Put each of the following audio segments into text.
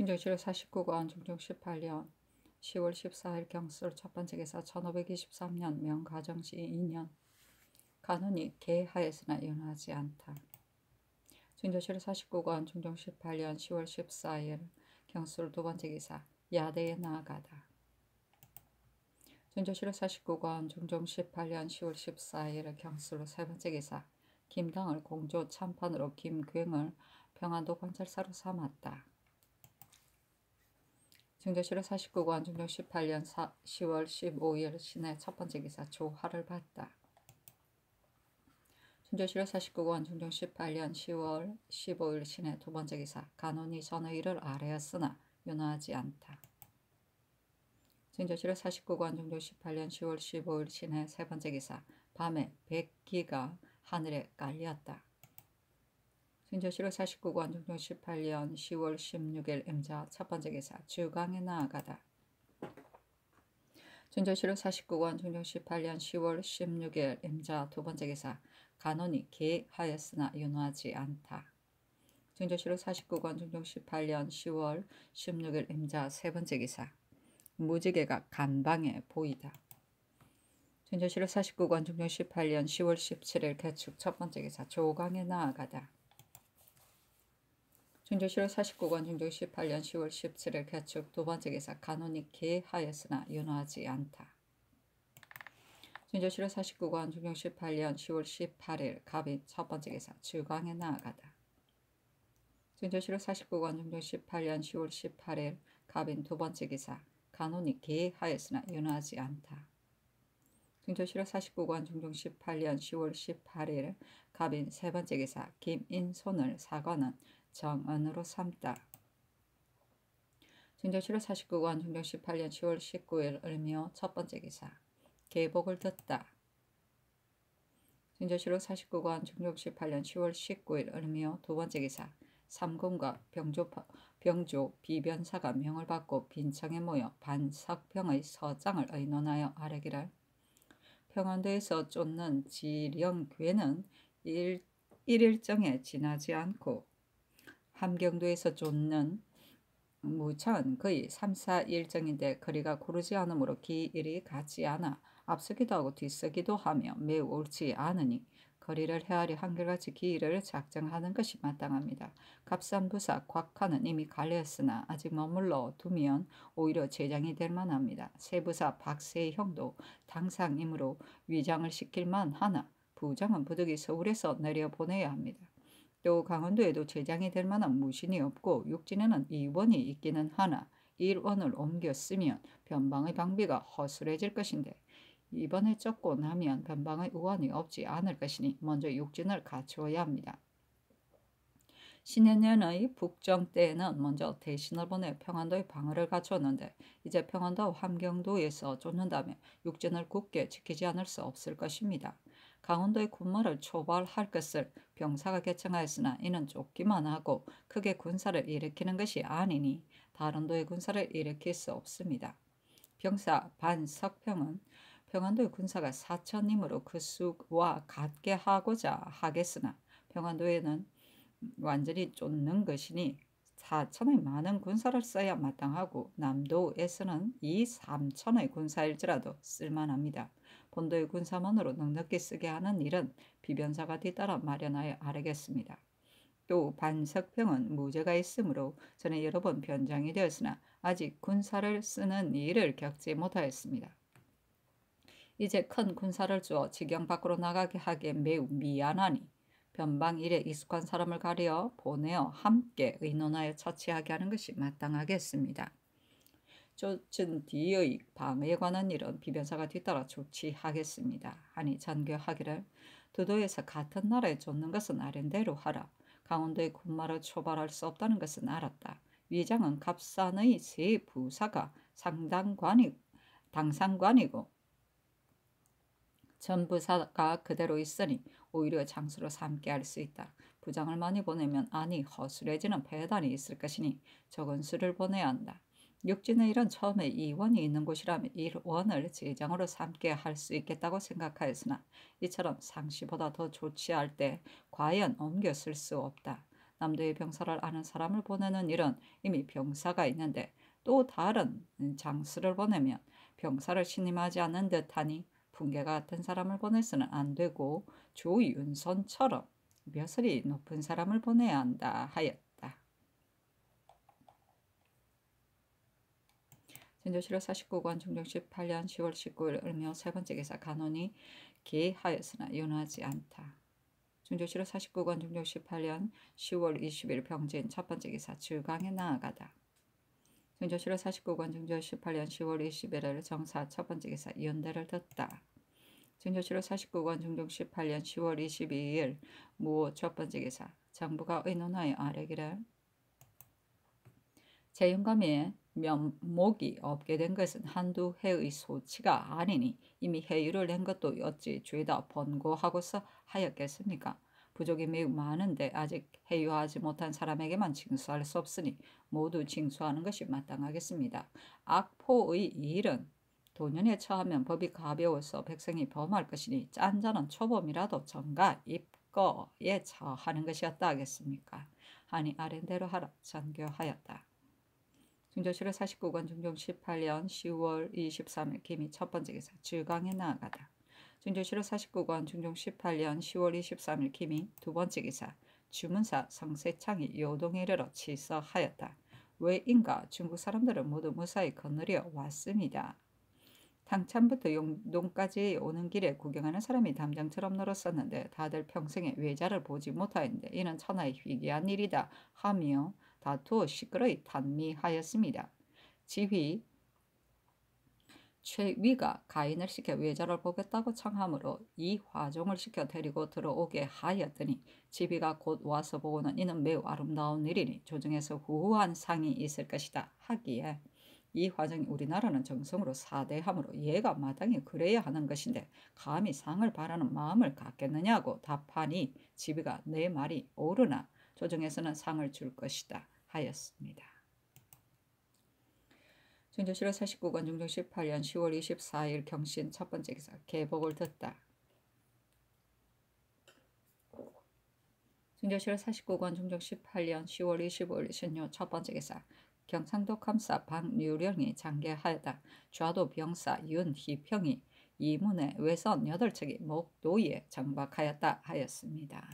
행정실 49권 중종18년 10월 14일 경술 첫 번째 기사 1523년 명가정시 2년 간언이 개하였으나 연하지 않다. 중조실 49권 중종 18년 10월 14일 경술 두 번째 기사 야대에 나아가다. 중조실 49권 중종 18년 10월 14일 경술 세 번째 기사 김당을 공조 참판으로 김괭을 평안도 관찰사로 삼았다. 증조실은 49권 중조 18년 4, 10월 15일 시내 첫 번째 기사 조화를 봤다. 증조실은 49권 중조 18년 10월 15일 시내 두 번째 기사 간원이 전의 일을 아래였으나 윤화하지 않다. 증조실은 49권 중조 18년 10월 15일 시내 세 번째 기사 밤에 백기가 하늘에 깔렸다. 신저시로 49권 종종 18년 10월 16일 임자 첫 번째 기사 주강에 나아가다. 전조시로 49권 종종 18년 10월 16일 임자 두 번째 기사 간언이 계하였으나 윤호하지 않다. 전조시로 49권 종종 18년 10월 16일 임자 세 번째 기사 무지개가 간방에 보이다. 전조시로 49권 종종 18년 10월 17일 개축 첫 번째 기사 조강에 나아가다. 중조실 49권 중조 18년 10월 17일 개축 두 번째 기사 간호니키 하였으나 윤화하지 않다. 중조실 49권 중조 18년 10월 18일 갑인 첫 번째 기사 주강에 나아가다. 중조실 49권 중조 18년 10월 18일 갑인 두 번째 기사 간호니키 하였으나 윤화하지 않다. 중조실 49권 중종 18년 10월 18일 갑인 세 번째 기사 김인손을 사과는 정언으로 삼다. 중정치료 49권 중정 18년 10월 19일 을묘 첫 번째 기사 계복을 듣다. 중정치료 49권 중정 18년 10월 19일 을묘 두 번째 기사 삼공과 병조, 병조 비변사가 명을 받고 빈청에 모여 반석평의 서장을 의논하여 아뢰기를 평안도에서 쫓는 지령괴는 일, 일일정에 지나지 않고 함경도에서 쫓는 무천 거의 3, 4일정인데 거리가 고르지 않으므로 길이 같지 않아 앞서기도 하고 뒤서기도 하며 매우 옳지 않으니 거리를 헤아려 한결같이 길을 작정하는 것이 마땅합니다. 갑산부사 곽하는 이미 갈렸으나 아직 머물러 두면 오히려 재장이 될 만합니다. 세부사 박세형도 당상이므로 위장을 시킬 만하나 부장은 부득이 서울에서 내려보내야 합니다. 또 강원도에도 제장이 될 만한 무신이 없고 육진에는 이원이 있기는 하나 일원을 옮겼으면 변방의 방비가 허술해질 것인데 이번에 쫓고 나면 변방의 우원이 없지 않을 것이니 먼저 육진을 갖추어야 합니다. 신해년의 북정 때에는 먼저 대신을 보내 평안도의 방어를 갖추었는데 이제 평안도 함경도에서 쫓는다면 육진을 굳게 지키지 않을 수 없을 것입니다. 강원도의 군마를 초발할 것을 병사가 개청하였으나 이는 쫓기만 하고 크게 군사를 일으키는 것이 아니니 다른 도의 군사를 일으킬 수 없습니다. 병사 반석평은 평안도의 군사가 사천님으로 그 수와 같게 하고자 하겠으나 평안도에는 완전히 쫓는 것이니 4천의 많은 군사를 써야 마땅하고 남도에서는 2, 3천의 군사일지라도 쓸만합니다. 본도의 군사만으로 넉넉히 쓰게 하는 일은 비변사가 뒤따라 마련하여 아뢰겠습니다. 또 반석평은 무죄가 있으므로 전에 여러 번 변장이 되었으나 아직 군사를 쓰는 일을 겪지 못하였습니다. 이제 큰 군사를 주어 지경 밖으로 나가게 하기에 매우 미안하니 변방 일에 익숙한 사람을 가려 보내어 함께 의논하여 처치하게 하는 것이 마땅하겠습니다. 쫓은 뒤의 방에 관한 일은 비변사가 뒤따라 조치하겠습니다. 하니 잔교하기를 두도에서 같은 나라에 쫓는 것은 아랜대로 하라. 강원도의 군마를 초발할 수 없다는 것은 알았다. 위장은 갑산의 세 부사가 상당관이 당상관이고 전부사가 그대로 있으니 오히려 장수로 삼게 할 수 있다. 부장을 많이 보내면 아니 허술해지는 배단이 있을 것이니 적은 수를 보내야 한다. 육진의 일은 처음에 이원이 있는 곳이라면 일원을 지장으로 삼게 할 수 있겠다고 생각하였으나 이처럼 상시보다 더 좋지 할 때 과연 옮겨 쓸수 없다. 남도의 병사를 아는 사람을 보내는 일은 이미 병사가 있는데 또 다른 장수를 보내면 병사를 신임하지 않는 듯하니 훈계가 같은 사람을 보내서는 안 되고 조윤선처럼 벼슬이 높은 사람을 보내야 한다 하였다. 진조실화 49권 중종 18년 10월 19일 을묘 세 번째 기사 간원이 기하였으나 연하지 않다. 중조실화 49권 중종 18년 10월 20일 병진 첫 번째 기사 즐강에 나아가다. 중조실화 49권 중조 18년 10월 21일 정사 첫 번째 기사 연대를 듣다. 증조치로 49권 중종 18년 10월 22일 모첫 번째 기사 정부가 의논하여 아래기를 재윤감의 면목이 없게 된 것은 한두 해의 소치가 아니니 이미 해유를 낸 것도 어찌 죄다 번고하고서 하였겠습니까? 부족이 매우 많은데 아직 해유하지 못한 사람에게만 징수할 수 없으니 모두 징수하는 것이 마땅하겠습니다. 악포의 일은 도년에 처하면 법이 가벼워서 백성이 범할 것이니 짠자는 초범이라도 전가 입거에 처하는 것이었다 하겠습니까? 아니 아랜대로 하라 전교하였다. 중조실의 49권 중종 18년 10월 23일 김이 첫 번째 기사 주강에 나아가다. 중조실의 49권 중종 18년 10월 23일 김이 두 번째 기사 주문사 성세창이 요동에 이르러 치서하였다. 왜인가 중국 사람들은 모두 무사히 거느려 왔습니다. 당찬부터 용동까지 오는 길에 구경하는 사람이 담장처럼 늘었었는데 다들 평생에 외자를 보지 못하였는데 이는 천하의 희귀한 일이다 하며 다투어 시끄러이 탄미하였습니다. 지휘 최위가 가인을 시켜 외자를 보겠다고 청함으로 이화종을 시켜 데리고 들어오게 하였더니 지휘가곧 와서 보고는 이는 매우 아름다운 일이니 조정에서 후한 상이 있을 것이다 하기에 이 과정이 우리나라는 정성으로 사대함으로 예가 마땅히 그래야 하는 것인데 감히 상을 바라는 마음을 갖겠느냐고 답하니 지비가 내 말이 옳으나 조정에서는 상을 줄 것이다 하였습니다. 중조실화 49권 중조 18년 10월 24일 경신 첫 번째 기사 개복을 듣다. 중조실화 49권 중조 18년 10월 25일 신요 첫 번째 기사 경상도 감사 박유령이 장계하다 였 좌도 병사 윤희평이 이문의 외선 8 척이 목도에 장박하였다 하였습니다.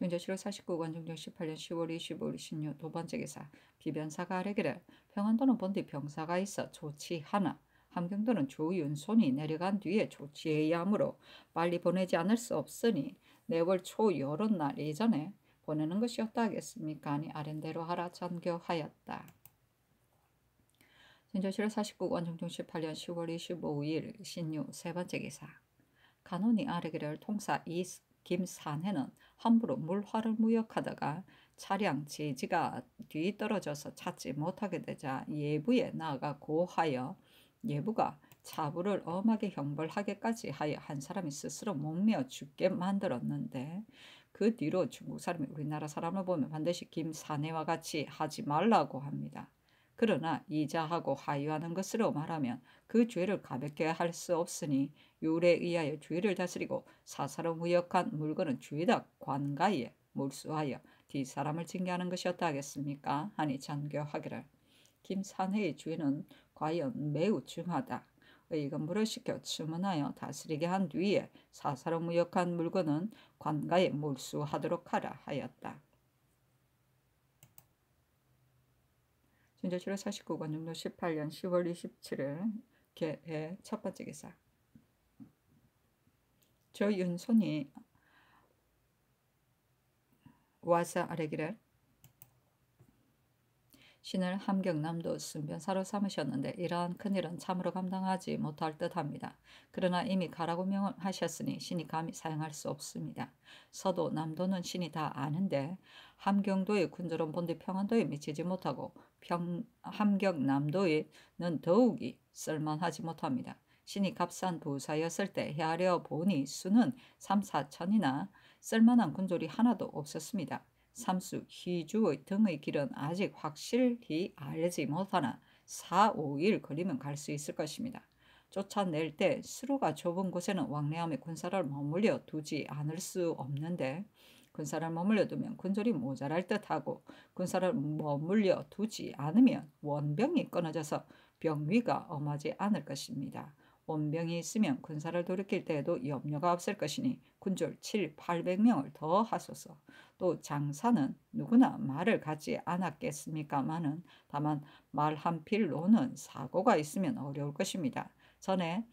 종전시로 49권 종 18년 10월 25일 16 도번째 기사 비변사가 아래기를 평안도는 본디 병사가 있어 조치하나 함경도는 조윤손이 내려간 뒤에 조치해야 하므로 빨리 보내지 않을 수 없으니 4월 초 여론날 이전에 보내는 것이 었다하겠습니까 아니 아랜대로 하라 전교하였다. 진조실 49권 정종 18년 10월 25일 신유 세 번째 기사 간호니 아르기를 통사 이 김산해는 함부로 물화를 무역하다가 차량 지지가 뒤떨어져서 찾지 못하게 되자 예부에 나아가 고하여 예부가 자부를 엄하게 형벌하게까지 하여 한 사람이 스스로 목매어 죽게 만들었는데 그 뒤로 중국 사람이 우리나라 사람을 보면 반드시 김사내와 같이 하지 말라고 합니다. 그러나 이자하고 하유하는 것으로 말하면 그 죄를 가볍게 할 수 없으니 율에 의하여 죄를 다스리고 사사로 무역한 물건은 죄다 관가에 몰수하여 뒷사람을 징계하는 것이었다 하겠습니까? 하니 장교하기를 김산해의 죄는 과연 매우 중하다. 의금부를 시켜 주문하여 다스리게 한 뒤에 사사로 무역한 물건은 관가에 몰수하도록 하라 하였다. 진절치로 49권 정도 18년 10월 27일 개의 첫 번째 기사 저 윤손이 와서 아래기를 신을 함경남도 순변사로 삼으셨는데 이러한 큰일은 참으로 감당하지 못할 듯합니다. 그러나 이미 가라고 명하셨으니 신이 감히 사용할 수 없습니다. 서도 남도는 신이 다 아는데 함경도의 군절은 본디 평안도에 미치지 못하고 평, 함경남도에는 더욱이 쓸만하지 못합니다. 신이 값싼 부사였을 때 헤아려 보니 수는 3, 4천이나 쓸만한 군졸이 하나도 없었습니다. 삼수, 희주 등의 길은 아직 확실히 알지 못하나 4, 5일 걸리면 갈 수 있을 것입니다. 쫓아낼 때 수로가 좁은 곳에는 왕래함의 군사를 머물려 두지 않을 수 없는데 군사를 머물려 두면 군졸이 모자랄 듯하고 군사를 머물려 두지 않으면 원병이 끊어져서 병위가 엄하지 않을 것입니다. 원병이 있으면 군사를 돌이킬 때에도 염려가 없을 것이니 군졸 7, 800명을 더 하소서. 또 장사는 누구나 말을 갖지 않았겠습니까마는 다만 말 한 필로는 사고가 있으면 어려울 것입니다. 전에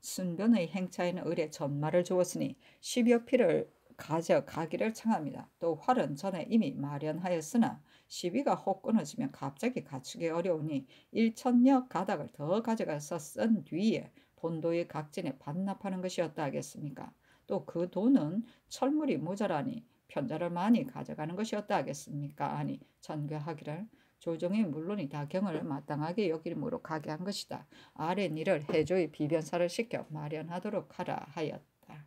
순변의 행차에는 을의 전말을 주었으니 10여 필을 가져가기를 청합니다. 또 활은 전에 이미 마련하였으나 시비가 혹 끊어지면 갑자기 갖추기 어려우니 1천여 가닥을 더 가져가서 쓴 뒤에 본도의 각진에 반납하는 것이었다 하겠습니까? 또 그 돈은 철물이 모자라니 편자를 많이 가져가는 것이었다 하겠습니까? 아니 전교하기를 조정이 물론이 다 경을 마땅하게 여기므로 가게 한 것이다. 아래 일을 해조의 비변사를 시켜 마련하도록 하라 하였다.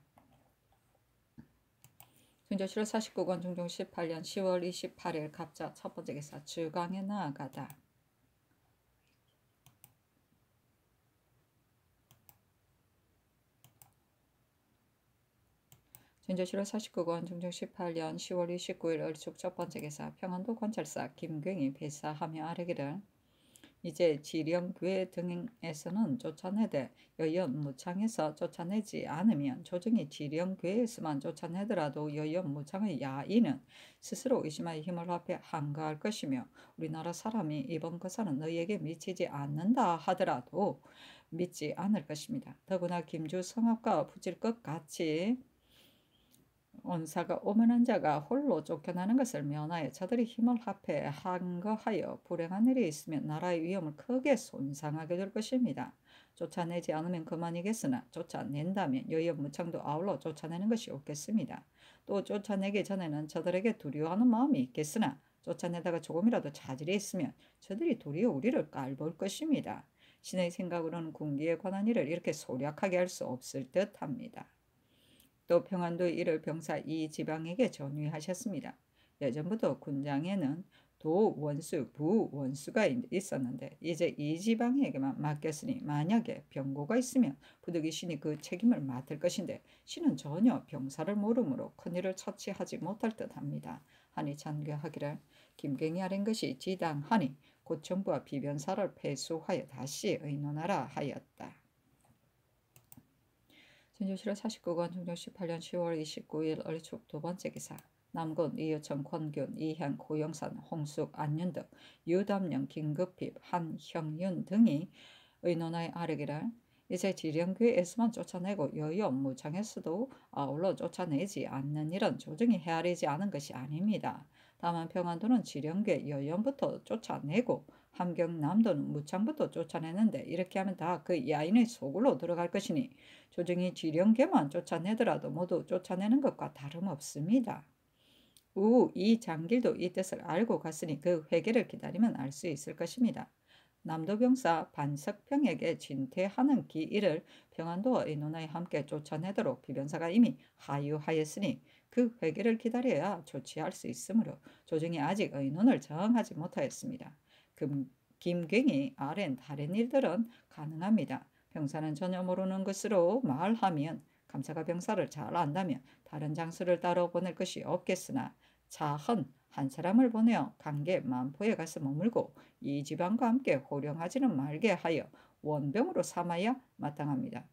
순조실 49권 중종 18년 10월 28일 갑자 첫 번째 기사 주강에 나아가다. 전자실화 49권 정정 18년 10월 29일 을축 첫 번째 기사 평안도 관찰사 김경희 배사하며 아래기를 이제 지령교회 등에서는 쫓아내되 여연 무창에서 쫓아내지 않으면 조정이 지령교회에서만 쫓아내더라도 여연 무창의 야인은 스스로 의심하여 힘을 합해 한가할 것이며 우리나라 사람이 이번 거사는 너희에게 미치지 않는다 하더라도 믿지 않을 것입니다. 더구나 김주 성악과 부질 것 같이 원사가 오만한 자가 홀로 쫓겨나는 것을 면하여 저들이 힘을 합해 한거하여 불행한 일이 있으면 나라의 위험을 크게 손상하게 될 것입니다. 쫓아내지 않으면 그만이겠으나 쫓아낸다면 여의무창도 아울러 쫓아내는 것이 없겠습니다. 또 쫓아내기 전에는 저들에게 두려워하는 마음이 있겠으나 쫓아내다가 조금이라도 자질이 있으면 저들이 도리어 우리를 깔볼 것입니다. 신의 생각으로는 군기에 관한 일을 이렇게 소략하게 할 수 없을 듯합니다. 또 평안도 이를 병사 이 지방에게 전위하셨습니다. 예전부터 군장에는 도 원수, 부 원수가 있었는데 이제 이 지방에게만 맡겼으니 만약에 병고가 있으면 부득이 신이 그 책임을 맡을 것인데 신은 전혀 병사를 모름으로 큰일을 처치하지 못할 듯합니다. 하니 잔괴하기를 김갱이 아랜 것이 지당하니 고청부와 비변사를 폐수하여 다시 의논하라 하였다. 진주시로 49권 종종 18년 10월 29일 을축 두 번째 기사 남군, 이유천, 권균, 이현, 고영산, 홍숙, 안윤 등 유담령, 긴급핍 한형윤 등이 의논하에 아르기를 이제 지령교에서만 쫓아내고 여의 업무장에서도 아울러 쫓아내지 않는 일은 조정이 헤아리지 않은 것이 아닙니다. 다만 평안도는 지령교 여연부터 쫓아내고 함경남도는 무창부터 쫓아내는데 이렇게 하면 다 그 야인의 속으로 들어갈 것이니 조정이 지령계만 쫓아내더라도 모두 쫓아내는 것과 다름없습니다. 우, 이 장길도 이 뜻을 알고 갔으니 그 회개를 기다리면 알 수 있을 것입니다. 남도병사 반석평에게 진퇴하는 기일을 평안도와 의논하에 함께 쫓아내도록 비변사가 이미 하유하였으니 그 회개를 기다려야 조치할 수 있으므로 조정이 아직 의논을 정하지 못하였습니다. 금, 김갱이 아랜 다른 일들은 가능합니다. 병사는 전혀 모르는 것으로 말하면 감사가 병사를 잘 안다면 다른 장수를 따로 보낼 것이 없겠으나 자헌 한 사람을 보내어 강계 만포에 가서 머물고 이 지방과 함께 호령하지는 말게 하여 원병으로 삼아야 마땅합니다.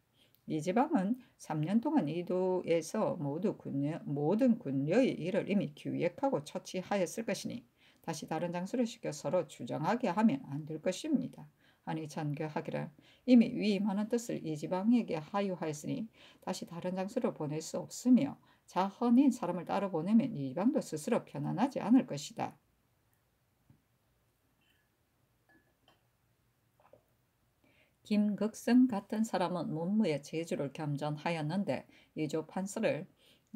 이 지방은 3년 동안 이도에서 모두 군려, 모든 군려의 일을 이미 기획하고 처치하였을 것이니 다시 다른 장소를 시켜 서로 주장하게 하면 안 될 것입니다. 아니 잔교하기란 이미 위임하는 뜻을 이 지방에게 하유하였으니 다시 다른 장소로 보낼 수 없으며 자헌인 사람을 따로 보내면 이 지방도 스스로 편안하지 않을 것이다. 김극성 같은 사람은 문무의 재주를 겸전하였는데 이조 판서를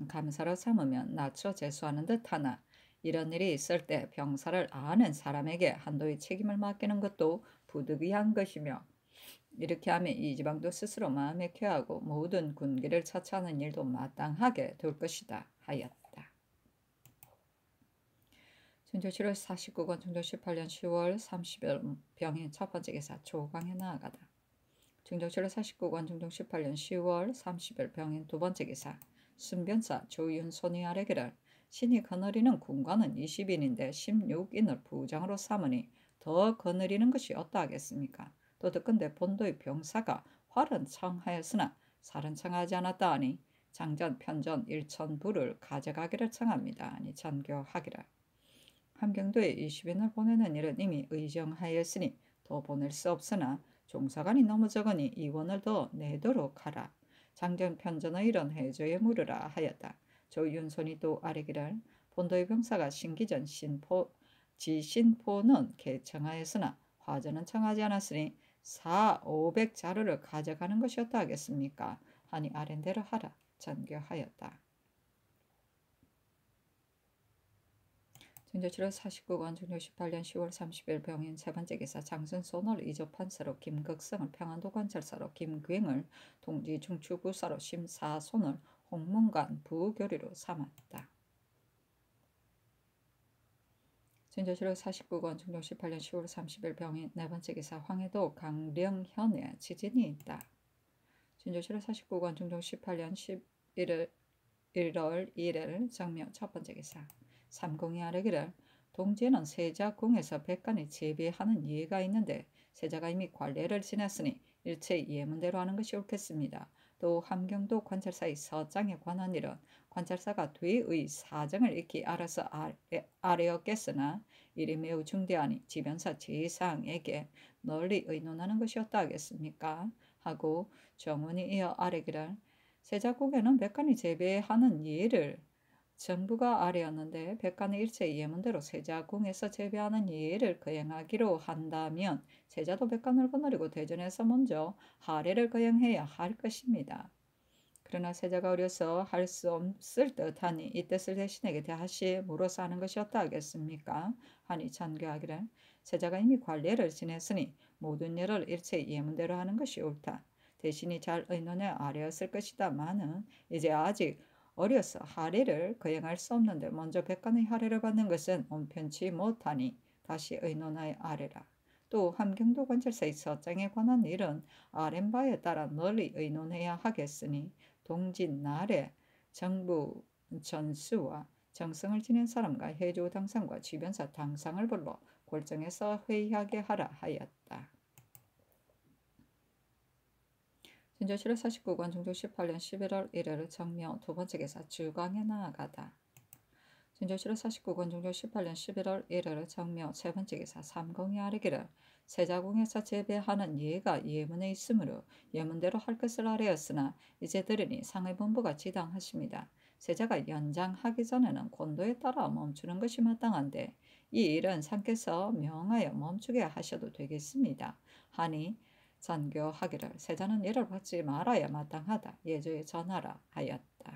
감사로 삼으면 낮춰 재수하는 듯하나 이런 일이 있을 때 병사를 아는 사람에게 한도의 책임을 맡기는 것도 부득이한 것이며 이렇게 하면 이 지방도 스스로 마음에 쾌하고 모든 군기를 차치하는 일도 마땅하게 될 것이다 하였다. 충조 7월 49권 충조 18년 10월 30일 병인 첫 번째 기사 조광에 나아가다. 충조 7월 49권 충조 18년 10월 30일 병인 두 번째 기사 순변사 조윤손이 아래기를 신이 거느리는 군관은 20인인데 16인을 부장으로 삼으니 더 거느리는 것이 어떠하겠습니까? 또 듣건대 본도의 병사가 활은 청하였으나 살은 청하지 않았다 하니 장전 편전 일천부를 가져가기를 청합니다. 아니 전교하기라. 함경도에 20인을 보내는 일은 이미 의정하였으니 더 보낼 수 없으나 종사관이 너무 적으니 이원을 더 내도록 하라. 장전 편전의 일은 해조에 물으라 하였다. 저윤선이또 아뢰기를 본도의 병사가 신기전 신포 지신포는 개청하였으나 화전은 청하지 않았으니 4, 500 자루를 가져가는 것이었다 하겠습니까? 하니 아랜대로 하라 전교하였다. 중조 7월 49권 중조 18년 10월 30일 병인 세 번째 기사 장순소널 이조판사로 김극성을 평안도 관찰사로 김귀행을 동지 중추구사로 심사손을 공문관 부교리로 삼았다. 전조실록 49권 중종 18년 10월 30일 병인 네 번째 기사 황해도 강령현에 지진이 있다. 전조실록 49권 중종 18년 11일 1월 1일 정묘 첫 번째 기사 삼공이 아래기를 동지는 세자궁에서 백간에 재배하는 예가 있는데 세자가 이미 관례를 지났으니 일체 예문대로 하는 것이 옳겠습니다. 또 함경도 관찰사의 서장에 관한 일은 관찰사가 뒤의 사정을 익히 알아서 아래었겠으나 일이 매우 중대하니 지변사 제사항에게 널리 의논하는 것이 었다하겠습니까 하고 정원이 이어 아래기를 세자국에는 백관이 재배하는 예를 정부가 아래였는데 백간의 일체 예문대로 세자궁에서 재배하는 예를 거행하기로 한다면 세자도 백간을 거느리고 대전에서 먼저 하례를 거행해야 할 것입니다. 그러나 세자가 어려서 할 수 없을 듯하니 이뜻을 대신에게 대하시 물어서 하는 것이었다 하겠습니까? 하니 전교하기를 세자가 이미 관례를 지냈으니 모든 일을 일체 예문대로 하는 것이 옳다. 대신이 잘 의논해 아뢰었을 것이다마는 이제 아직 어려서 할애를 거행할 수 없는데 먼저 백관의 할례를 받는 것은 온편치 못하니 다시 의논하여 아래라또 함경도 관찰사의 서장에 관한 일은 아랜바에 따라 널리 의논해야 하겠으니 동진 날에 정부 전수와 정성을 지낸 사람과 해조 당상과 주변사 당상을 불러 골정에서 회의하게 하라 하였다. 진조 7월 49권 중조 18년 11월 1일 을 정묘 두 번째 기사 주광에 나아가다. 진조 7월 49권 중조 18년 11월 1일 을 정묘 세 번째 기사 삼공이 아르기를 세자궁에서 재배하는 예가 예문에 있으므로 예문대로 할 것을 아뢰었으나 이제 들으니 상의본부가 지당하십니다. 세자가 연장하기 전에는 권도에 따라 멈추는 것이 마땅한데 이 일은 상께서 명하여 멈추게 하셔도 되겠습니다. 하니 전교하기를 세자는 이를 받지 말아야 마땅하다. 예주에 전하라 하였다.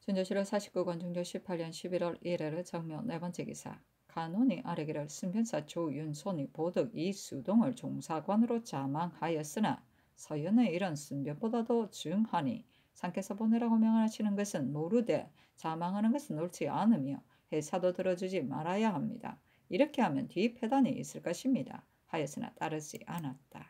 준조실록 49권 중조 18년 11월 1일의 정면 네 번째 기사 간운이 아래기를 승변사 조윤손이 보덕 이수동을 종사관으로 자망하였으나 서연의 이런 승변보다도 중하니 상께서 보내라고 명하시는 것은 모르되 자망하는 것은 옳지 않으며 해사도 들어주지 말아야 합니다. 이렇게 하면 뒤폐단이 있을 것입니다. 하였으나 따르지 않았다.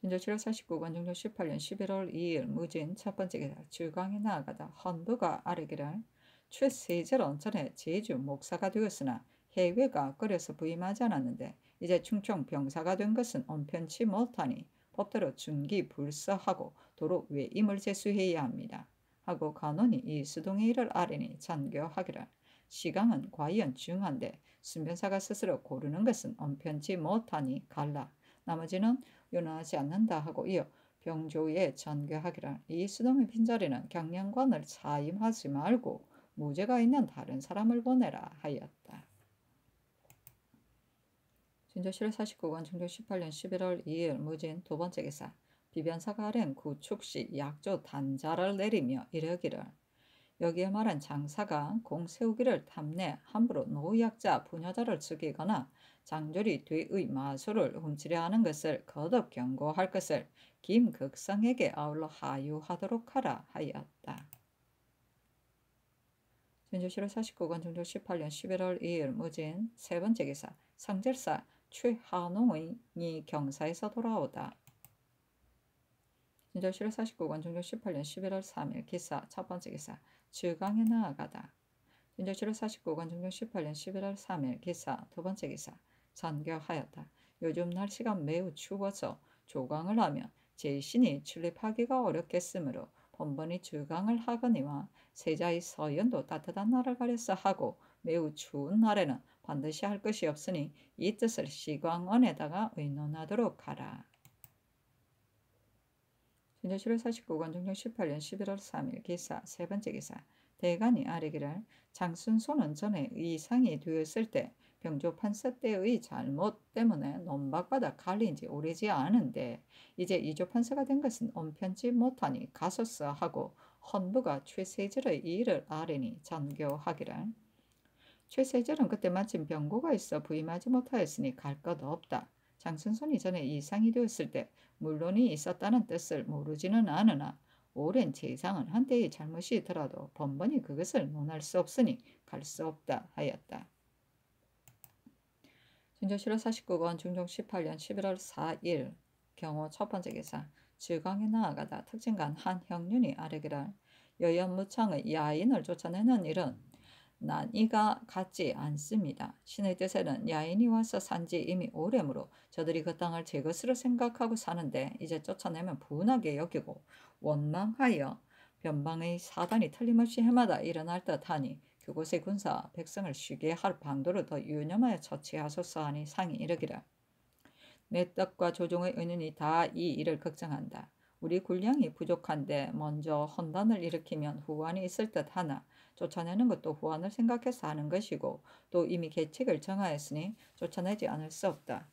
진조 7 49권 중조 18년 11월 2일 무진 첫 번째 기사 주광에 나아가다 헌부가 아래기를 최세절은 전에 제주 목사가 되었으나 해외가 끌려서 부임하지 않았는데 이제 충청 병사가 된 것은 온편치 못하니 법대로 중기불사하고 도로 외임을 제수해야 합니다. 하고 간원이 이 수동의 일을 아뢰니 잔교하기를 시강은 과연 중한데 순변사가 스스로 고르는 것은 언편치 못하니 갈라. 나머지는 요나하지 않는다 하고 이어 병조에 전교하기라이 수놈의 빈자리는 경량관을 차임하지 말고 무죄가 있는 다른 사람을 보내라 하였다. 진조실 49권 중조 18년 11월 2일 무진 두 번째 기사 비변사가 아랜 구축시 약조 단자를 내리며 이르기를 여기에 말한 장사가 공세우기를 탐내 함부로 노약자 부녀자를 죽이거나 장조리 뒤의 마술을 훔치려 하는 것을 거듭 경고할 것을 김극성에게 아울러 하유하도록 하라 하였다. 전주시로 49권 정조 18년 11월 2일 무진 세 번째 기사 상절사 최한홍이 경사에서 돌아오다. 진절실의 49권 종료 18년 11월 3일 기사 첫 번째 기사 주강에 나아가다. 윤정치로 49권 종종 18년 11월 3일 기사 두 번째 기사 선교하였다. 요즘 날씨가 매우 추워서 조강을 하면 제신이 출입하기가 어렵겠으므로 번번이 주강을 하거니와 세자의 서연도 따뜻한 날을 가려서 하고 매우 추운 날에는 반드시 할 것이 없으니 이 뜻을 시광언에다가 의논하도록 하라. 전자 11월 49권 중경 18년 11월 3일 기사 세 번째 기사 대간이 아래기를 장순소는 전에 이상이 되었을 때 병조 판사 때의 잘못 때문에 논박받아 갈린 지 오래지 않은데 이제 이조 판사가 된 것은 온편지 못하니 가소서 하고 헌부가 최세절의 일을 아뢰니 전교하기를 최세절은 그때 마침 병고가 있어 부임하지 못하였으니 갈것 없다. 장순손 이전에 이상이 되었을 때 물론이 있었다는 뜻을 모르지는 않으나 오랜 제상은 한때의 잘못이 있더라도 번번이 그것을 논할 수 없으니 갈 수 없다 하였다. 진조실호 49권 중종 18년 11월 4일 경호 첫 번째 기사 즐광에 나아가다 특징간 한형윤이 아래기를 여연무창의 야인을 쫓아내는 일은 난이가 같지 않습니다. 신의 뜻에는 야인이 와서 산지 이미 오래므로 저들이 그 땅을 제 것으로 생각하고 사는데 이제 쫓아내면 분하게 여기고 원망하여 변방의 사단이 틀림없이 해마다 일어날 듯하니 그곳의 군사 백성을 쉬게 할 방도를 더 유념하여 처치하소서 하니 상이 이르기라내 떡과 조종의 은은이 다 이 일을 걱정한다. 우리 군량이 부족한데 먼저 헌단을 일으키면 후환이 있을 듯 하나 쫓아내는 것도 후환을 생각해서 하는 것이고 또 이미 계책을 정하였으니 쫓아내지 않을 수 없다.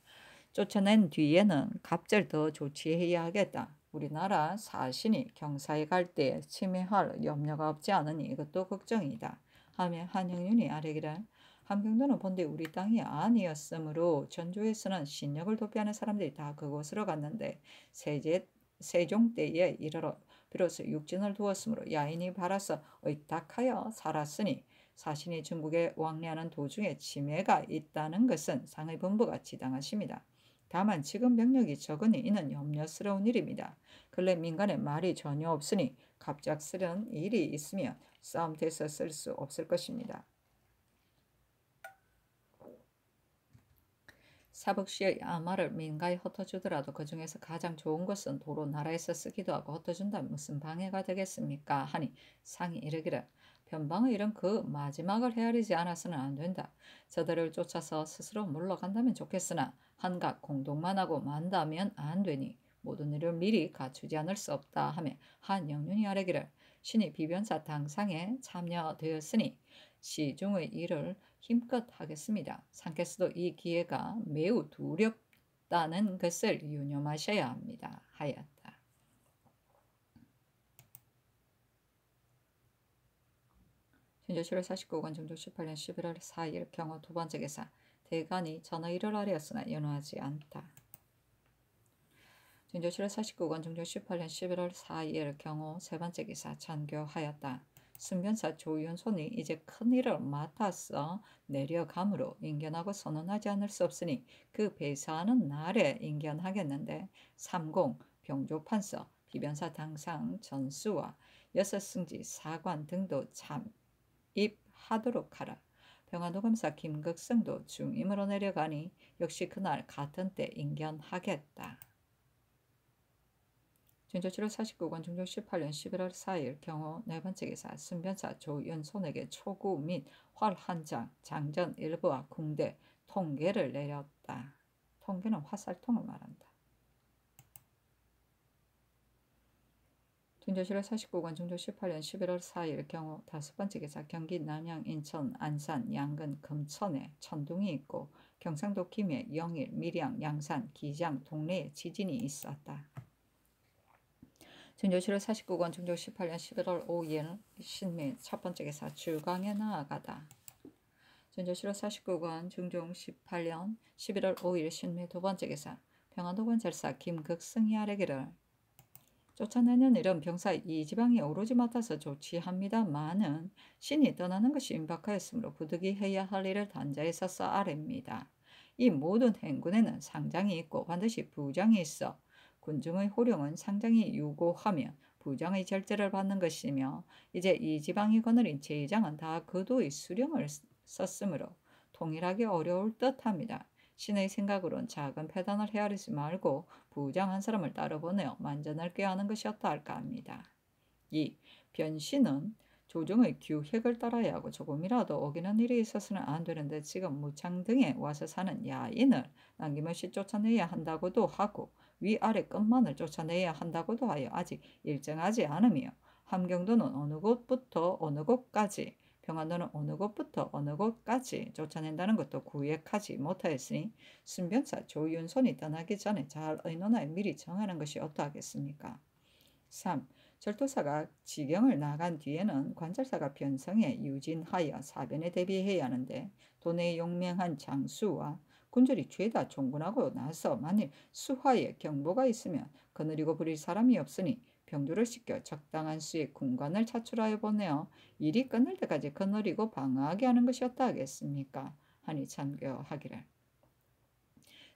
쫓아낸 뒤에는 갑질더 조치해야 하겠다. 우리나라 사신이 경사에 갈 때에 침해할 염려가 없지 않으니 이것도 걱정이다. 하며 한영윤이 아래기를 함경도는 본디 우리 땅이 아니었으므로 전주에서는 신역을 도피하는 사람들이 다 그곳으로 갔는데 세제 세종 때에 이르러 비로소 육진을 두었으므로 야인이 바라서 의탁하여 살았으니 사신이 중국에 왕래하는 도중에 치매가 있다는 것은 상의 본부가 지당하십니다. 다만 지금 병력이 적으니 이는 염려스러운 일입니다. 근래 민간에 말이 전혀 없으니 갑작스런 일이 있으면 싸움터에서 쓸 수 없을 것입니다. 사복시의 아마를 민가에 흩어주더라도 그 중에서 가장 좋은 것은 도로 나라에서 쓰기도 하고 흩어준다 무슨 방해가 되겠습니까? 하니 상이 이르기를 변방의 일은 그 마지막을 헤아리지 않아서는 안 된다. 저들을 쫓아서 스스로 물러간다면 좋겠으나 한각 공동만 하고 만다면 안 되니 모든 일을 미리 갖추지 않을 수 없다 하며 한영윤이 아래기를 신이 비변사 당상에 참여되었으니 시중의 일을 힘껏 하겠습니다. 상케스도 이 기회가 매우 두렵다는 것을 유념하셔야 합니다. 하였다. 현재 7월 49건 정조 18년 11월 4일 경호 두 번째 계사 대간이 전하 일을 하려였으나 연호하지 않다. 전조 7월 49건 정조 18년 11월 4일 경호 세 번째 기사 전교하였다. 순변사 조윤손이 이제 큰일을 맡았어 내려감으로 인견하고 선언하지 않을 수 없으니 그 배사하는 날에 인견하겠는데 삼공 병조판서 비변사 당상 전수와 여섯 승지 사관 등도 참입하도록 하라. 평안도검사 김극성도 중임으로 내려가니 역시 그날 같은 때 인견하겠다. 증조 7월 49권 중조 18년 11월 4일 경호 네 번째 기사 순변사 조연손에게 초구 및 활 한 장, 장전 일부와 궁대, 통계를 내렸다. 통계는 화살통을 말한다. 중조 7월 49권 중조 18년 11월 4일 경호 다섯 번째 기사 경기 남양 인천 안산 양근 금천에 천둥이 있고 경상도 김해 영일 밀양 양산 기장 동네에 지진이 있었다. 정조 실월 49권 정조 18년 11월 5일 신민 첫 번째 기사 주강에 나아가다. 전조실월 49권 중종 18년 11월 5일 신미 두 번째 기사 평안도군 절사 김극승이 아래기를 쫓아내는 이런 병사 이지방이 오로지 맡아서 조치합니다만은 신이 떠나는 것이 임박하였으므로 부득이 해야 할 일을 단자에서 쌓아냅니다. 이 모든 행군에는 상장이 있고 반드시 부장이 있어 군중의 호령은 상장이 유고하며 부정의 절제를 받는 것이며 이제 이 지방이 거느린 제의장은 다 그도의 수령을 썼으므로 통일하기 어려울 듯합니다. 신의 생각으론 작은 패단을 헤아리지 말고 부정한 사람을 따로 보내어 만전을 꾀하는 것이었다 할까 합니다. 2. 변신은 조정의 규획을 따라야 하고 조금이라도 어기는 일이 있어서는 안 되는데 지금 무창 등에 와서 사는 야인을 남김없이 쫓아내야 한다고도 하고 위아래 끝만을 쫓아내야 한다고도 하여 아직 일정하지 않으며 함경도는 어느 곳부터 어느 곳까지 평안도는 어느 곳부터 어느 곳까지 쫓아낸다는 것도 구획하지 못하였으니 순변사 조윤선이 떠나기 전에 잘 의논하여 미리 정하는 것이 어떠하겠습니까? 3. 절도사가 지경을 나간 뒤에는 관찰사가 변성에 유진하여 사변에 대비해야 하는데 도내 용맹한 장수와 군절이 죄다 종군하고 나서 만일 수화에 경보가 있으면 거느리고 부릴 사람이 없으니 병두를 시켜 적당한 수의 군관을 차출하여 보내어 일이 끝날 때까지 거느리고 방어하게 하는 것이었다 하겠습니까? 하니 참교하기를.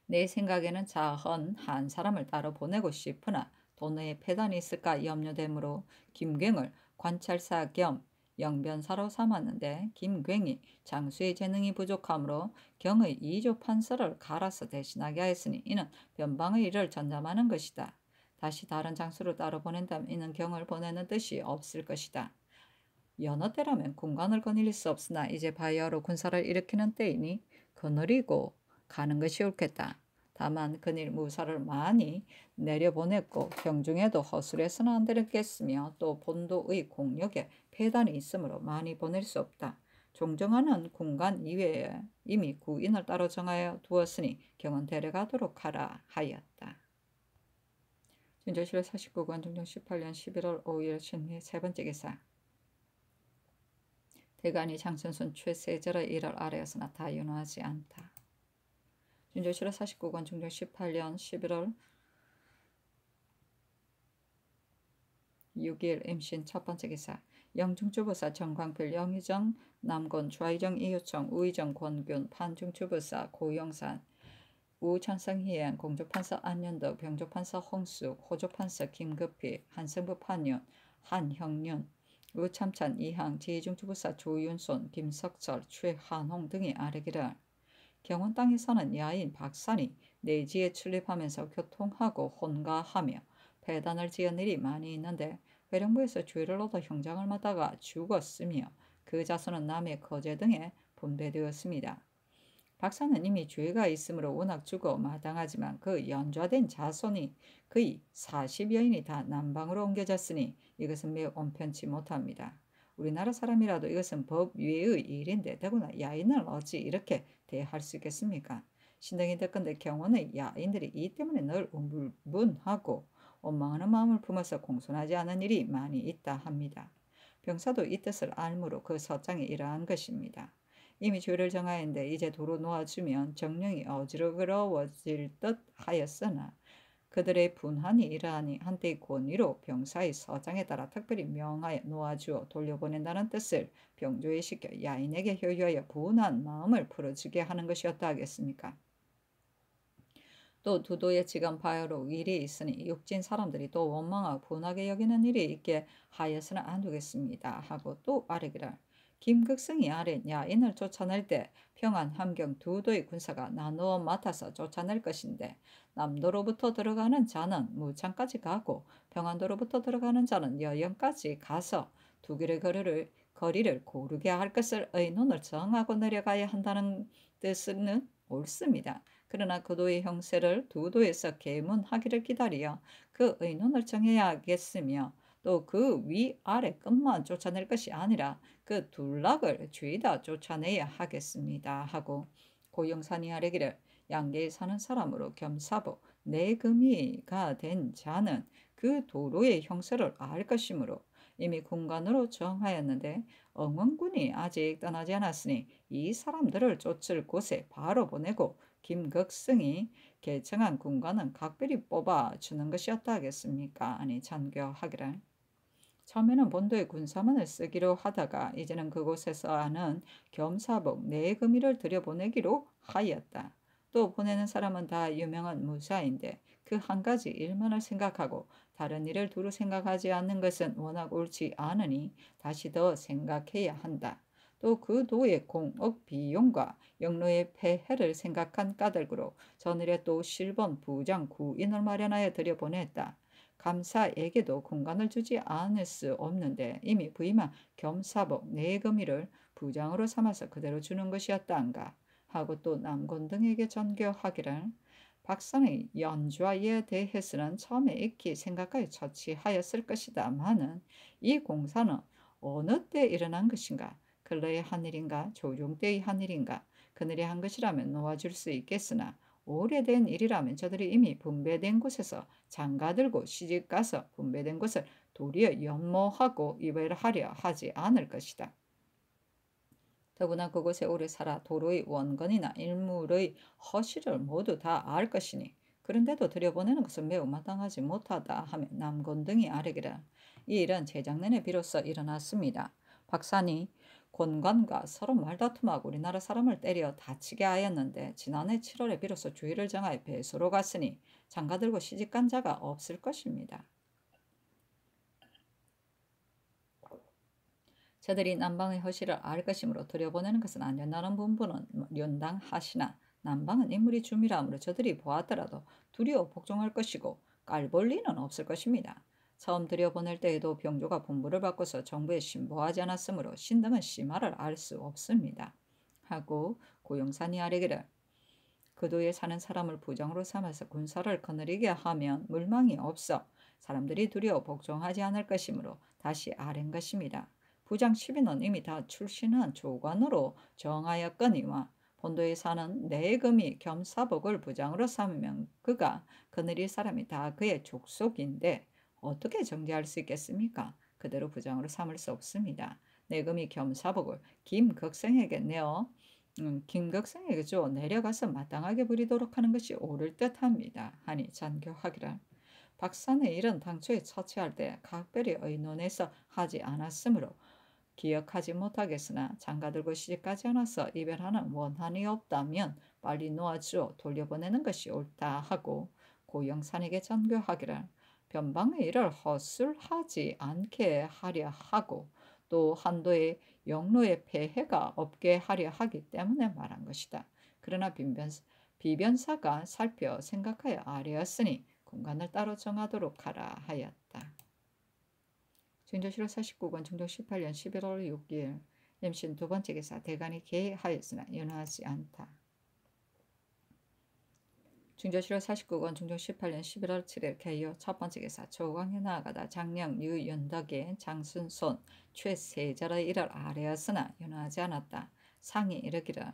내 생각에는 자헌 한 사람을 따로 보내고 싶으나 돈에폐단이 있을까 염려되므로 김경을 관찰사 겸 영변사로 삼았는데 김굉이 장수의 재능이 부족하므로 경의 이조 판서를 갈아서 대신하게 하였으니 이는 변방의 일을 전담하는 것이다. 다시 다른 장수로 따로 보낸다면 이는 경을 보내는 뜻이 없을 것이다. 연어 때라면 군관을 거닐릴 수 없으나 이제 바이어로 군사를 일으키는 때이니 거느리고 가는 것이 옳겠다. 다만 그일 무사를 많이 내려보냈고 경중에도 허술해서는 안 되겠으며 또 본도의 공력에 폐단이 있으므로 많이 보낼 수 없다. 종정하는 공간 이외에 이미 구인을 따로 정하여 두었으니 경은 데려가도록 하라 하였다. 진조실 49권 종정 18년 11월 5일 신리 세 번째 기사 대간이 장순순 최세절의 일을 아래에서 나타 윤화하지 않다. 준절실의 49권 중절 18년 11월 6일 임신 첫 번째 기사 영중추부사 정광필 영희정 남곤 좌희정 이효청 우희정 권균 판중추부사 고영산 우천성희양 공조판사 안연덕 병조판사 홍숙 호조판사 김급희 한승부 판윤 한형윤 우참찬 이항 지중추부사 희 조윤손 김석철 최한홍 등이 아뢰기를 경원 땅에 사는 야인 박산이 내지에 출입하면서 교통하고 혼가하며 배단을 지은 일이 많이 있는데 회령부에서 죄를 얻어 형장을 맡다가 죽었으며 그 자손은 남의 거제 등에 분배되었습니다. 박사는 이미 죄가 있으므로 워낙 죽어 마땅하지만 그 연좌된 자손이 거의 40여인이 다 남방으로 옮겨졌으니 이것은 매우 온편치 못합니다. 우리나라 사람이라도 이것은 법 위의 일인데 더구나 야인을 어찌 이렇게 대할 수 있겠습니까? 신당이 됐건데 경우는 야인들이 이 때문에 늘 우물분하고 원망하는 마음을 품어서 공손하지 않은 일이 많이 있다 합니다. 병사도 이 뜻을 알므로 그 서장이 이러한 것입니다. 이미 죄를 정하였는데 이제 도로 놓아주면 정령이 어지러워질 듯 하였으나 그들의 분한이 이러하니 한때의 권위로 병사의 서장에 따라 특별히 명하여 놓아주어 돌려보낸다는 뜻을 병조에시켜 야인에게 효유하여 분한 마음을 풀어주게 하는 것이었다 하겠습니까? 또 두도의 지금 바야로 일이 있으니 육진 사람들이 또 원망하고 분하게 여기는 일이 있게 하여서는 안 되겠습니다 하고 또 말하기를 김극성이 아래냐 인을 쫓아낼 때 평안 함경 두 도의 군사가 나누어 맡아서 쫓아낼 것인데 남도로부터 들어가는 자는 무창까지 가고 평안도로부터 들어가는 자는 여영까지 가서 두 길의 거리를 거리를 고르게 할 것을 의논을 정하고 내려가야 한다는 뜻은 옳습니다. 그러나 그도의 형세를 두 도에서 계문하기를 기다려 그 의논을 정해야겠으며 또그 위아래 끝만 쫓아낼 것이 아니라 그 둘락을 죄다 쫓아내야 하겠습니다. 하고 고영산이 아래기를 양계에 사는 사람으로 겸사보 내금이가 된 자는 그 도로의 형세를 알 것이므로 이미 공간으로 정하였는데 엉원군이 아직 떠나지 않았으니 이 사람들을 쫓을 곳에 바로 보내고 김극승이 개청한 군관은 각별히 뽑아주는 것이었다 하겠습니까? 아니 전교하기를. 처음에는 본도의 군사문을 쓰기로 하다가 이제는 그곳에서 하는 겸사복 내금이를 들여보내기로 하였다. 또 보내는 사람은 다 유명한 무사인데 그 한 가지 일만을 생각하고 다른 일을 두루 생각하지 않는 것은 워낙 옳지 않으니 다시 더 생각해야 한다. 또 그 도의 공업 비용과 영로의 폐해를 생각한 까닭으로 저일에또 실번 부장 구인을 마련하여 들여보냈다. 감사에게도 공간을 주지 않을 수 없는데 이미 부임한 겸사복 내금이를 부장으로 삼아서 그대로 주는 것이었다가 하고 또 남곤 등에게 전교하기를 박사의 연주와에 대해서는 처음에 익히 생각하여 처치하였을 것이다마는 이 공사는 어느 때 일어난 것인가 근래의 한 일인가 조종 때의 한 일인가 그늘이 한 것이라면 놓아줄 수 있겠으나 오래된 일이라면 저들이 이미 분배된 곳에서 장가들고 시집가서 분배된 곳을 도리어 연모하고 이별하려 하지 않을 것이다. 더구나 그곳에 오래 살아 도로의 원건이나 일물의 허실을 모두 다 알 것이니 그런데도 들여보내는 것은 매우 마땅하지 못하다 하며 남건등이 아뢰기라. 이 일은 재작년에 비로소 일어났습니다. 박사니 권관과 서로 말다툼하고 우리나라 사람을 때려 다치게 하였는데 지난해 7월에 비로소 주의를 정하여 배수로 갔으니 장가들고 시집간 자가 없을 것입니다. 저들이 남방의 허실을 알 것이므로 들여보내는 것은 안전하는 분부는 연당하시나 남방은 인물이 줌이라 함로 저들이 보았더라도 두려워 복종할 것이고 깔볼 리는 없을 것입니다. 처음 들여보낼 때에도 병조가 본부를 바꿔서 정부에 신보하지 않았으므로 신등은 심화를 알 수 없습니다. 하고 고용산이 아래기를 그도에 사는 사람을 부정으로 삼아서 군사를 거느리게 하면 물망이 없어 사람들이 두려워 복종하지 않을 것이므로 다시 아랜 것입니다. 부장 1 0는 이미 다 출신한 조관으로 정하였거니와 본도에 사는 내금이 겸사복을 부장으로 삼으면 그가 거느릴 사람이 다 그의 족속인데 어떻게 정죄할 수 있겠습니까? 그대로 부정으로 삼을 수 없습니다. 내금이 겸사복을 김극생에게 내어 음, 김극생에게 줘 내려가서 마땅하게 부리도록 하는 것이 옳을 듯합니다. 하니 잔교하기란 박사의 일은 당초에 처치할 때 각별히 의논해서 하지 않았으므로 기억하지 못하겠으나 장가들고 시집까지 않아서 이별하는 원한이 없다면 빨리 놓아주어 돌려보내는 것이 옳다 하고 고영산에게 전교하기를 변방의 일을 허술하지 않게 하려 하고 또 한도의 영로의 폐해가 없게 하려 하기 때문에 말한 것이다. 그러나 빈변사, 비변사가 살펴 생각하여 아뢰었으니 공간을 따로 정하도록 하라 하였다. 증조실 49권 증조 18년 11월 6일 임신 두 번째 기사 대간이 개하였으나 연하지 않다. 중조 7월 49권, 중조 18년 11월 7일 개요 첫 번째 기사 조광현아가다 장량 유연덕의 장순손 최세자를 이를 아래였으나 연하지 않았다. 상이 이르기를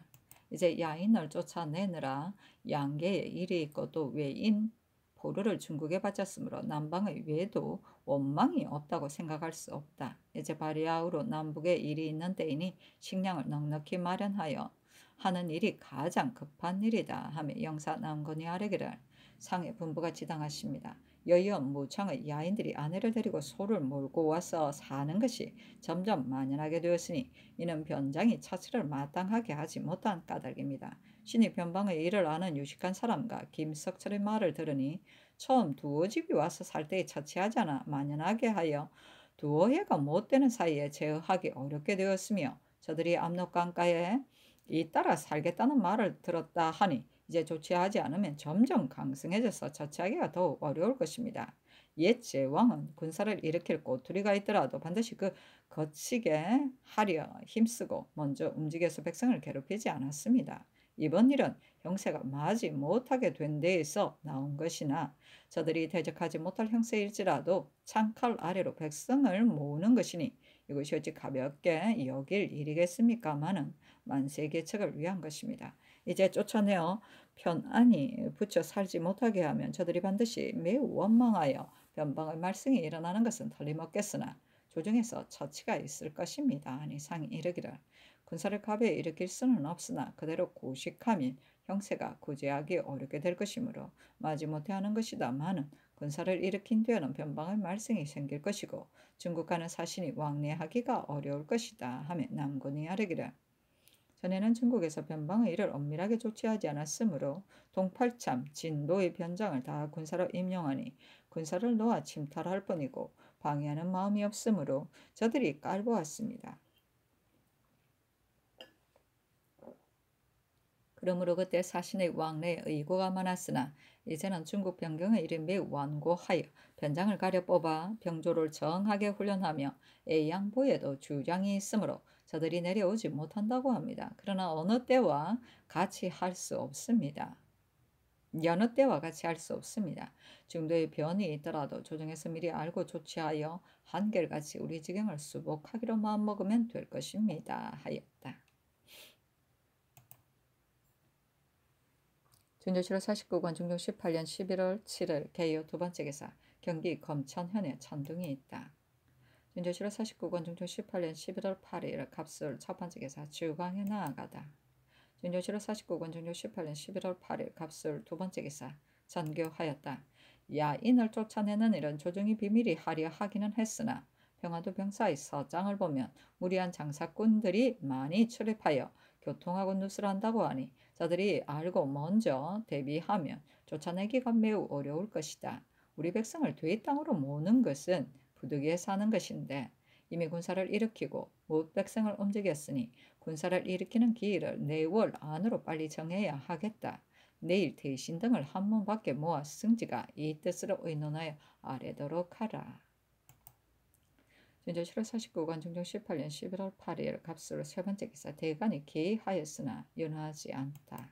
이제 야인을 쫓아내느라 양계에 일이 있고 또 외인 보루를 중국에 바쳤으므로 남방의 외도 원망이 없다고 생각할 수 없다. 이제 바리아우로 남북에 일이 있는 때이니 식량을 넉넉히 마련하여 하는 일이 가장 급한 일이다 하며 영사 남건이 아래기를 상해 분부가지 당하십니다. 여여 무창의 야인들이 아내를 데리고 소를 몰고 와서 사는 것이 점점 만연하게 되었으니 이는 변장이 차치를 마땅하게 하지 못한 까닭입니다. 신이 변방의 일을 아는 유식한 사람과 김석철의 말을 들으니 처음 두어 집이 와서 살 때에 차치하지 않아 만연하게 하여 두어 해가 못 되는 사이에 제어하기 어렵게 되었으며 저들이 압록강가에 이 따라 살겠다는 말을 들었다 하니 이제 조치하지 않으면 점점 강성해져서 자취하기가 더욱 어려울 것입니다. 옛 제왕은 군사를 일으킬 꼬투리가 있더라도 반드시 그 거치게 하려 힘쓰고 먼저 움직여서 백성을 괴롭히지 않았습니다. 이번 일은 형세가 마지 못하게 된 데에서 나온 것이나 저들이 대적하지 못할 형세일지라도 창칼 아래로 백성을 모으는 것이니 이것이 어찌 가볍게 여길 일이겠습니까마는 만세계 책을 위한 것입니다. 이제 쫓아내어 편안히 붙여 살지 못하게 하면 저들이 반드시 매우 원망하여 변방의 말썽이 일어나는 것은 틀림없겠으나 조정에서 처치가 있을 것입니다. 아니 상이 이르기를 군사를 갑에 일으킬 수는 없으나 그대로 고식하면 형세가 구제하기 어렵게 될 것이므로 마지못해 하는 것이다. 많은 군사를 일으킨 뒤에는 변방의 말썽이 생길 것이고 중국하는 사신이 왕래하기가 어려울 것이다. 하며 남군이 아르기를 전에는 중국에서 변방의 일을 엄밀하게 조치하지 않았으므로 동팔참, 진노의 변장을 다 군사로 임용하니 군사를 놓아 침탈할 뿐이고 방해하는 마음이 없으므로 저들이 깔보았습니다. 그러므로 그때 사신의 왕래에 의고가 많았으나 이제는 중국 변경의 이름이 완고하여 변장을 가려 뽑아 병조를 정하게 훈련하며 애양보에도 주장이 있으므로 저들이 내려오지 못한다고 합니다. 그러나 어느 때와 같이 할 수 없습니다. 여느 때와 같이 할 수 없습니다. 중도의 변이 있더라도 조정해서 미리 알고 조치하여 한결같이 우리 지경을 수복하기로 마음먹으면 될 것입니다. 하였다. 준조실록 49권 중종 18년 11월 7일 개요 두 번째 기사 경기 검천현에 천둥이 있다. 준조실록 49권 중종 18년 11월 8일 갑술 첫 번째 기사 주광에 나아가다. 준조실록 49권 중종 18년 11월 8일 갑술 두 번째 기사 전교하였다. 야인을 쫓아내는 이런 조정이 비밀이 하려 하기는 했으나 평화도 병사의 서장을 보면 무리한 장사꾼들이 많이 출입하여 교통하고 뉴스를 한다고 하니 자들이 알고 먼저 대비하면 쫓아내기가 매우 어려울 것이다. 우리 백성을 뒤의 땅으로 모는 것은 부득이에 사는 것인데 이미 군사를 일으키고 못 백성을 움직였으니 군사를 일으키는 기일을 내월 안으로 빨리 정해야 하겠다. 내일 대신 등을 한문 밖에 모아 승지가 이 뜻으로 의논하여 아래도록 하라. 현재 7월 49간 중정 18년 11월 8일 갑수로 세 번째 기사 대간이 개하였으나 연하지 않다.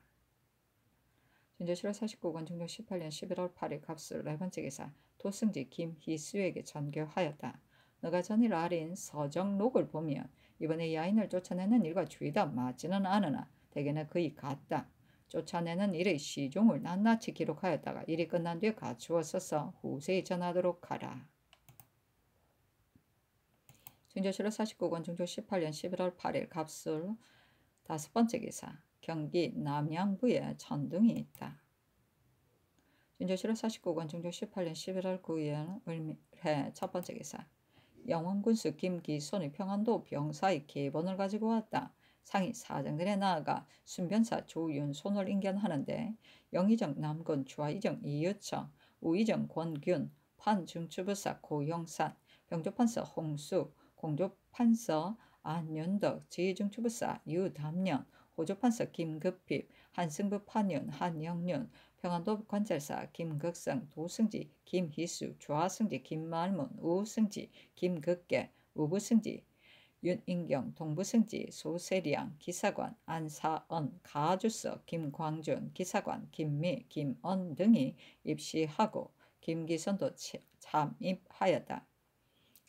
현재 7월 49간 중정 18년 11월 8일 갑수로 네 번째 기사 도승지 김희수에게 전교하였다. 너가 전일 아린 서정록을 보며 이번에 야인을 쫓아내는 일과 주의다 맞지는 않으나 대개는 그이 같다. 쫓아내는 일의 시종을 낱낱이 기록하였다가 일이 끝난 뒤에 갖추었어서 후세에 전하도록 하라. 증조실로 49권 중조 18년 11월 8일 갑술 다섯 번째 기사 경기 남양부에 천둥이 있다. 증조실로 49권 중조 18년 11월 9일 을밀해 첫 번째 기사 영원군수 김기손이 평안도 병사의 기본을 가지고 왔다. 상위 사정들에 나아가 순변사 조윤손을 인견하는데 영의정 남군 주하의정 이유청 우의정 권균 판중추부사 고영산 병조판사 홍수 공조판서 안윤덕, 지중추부사 유담년, 호조판서 김급핍, 한승부 판윤, 한영윤, 평안도 관찰사 김극성, 도승지, 김희수, 좌승지, 김말문 우승지, 김극계, 우부승지, 윤인경, 동부승지, 소세리양, 기사관, 안사언, 가주서, 김광준, 기사관, 김미, 김언 등이 입시하고 김기선도 참입하였다.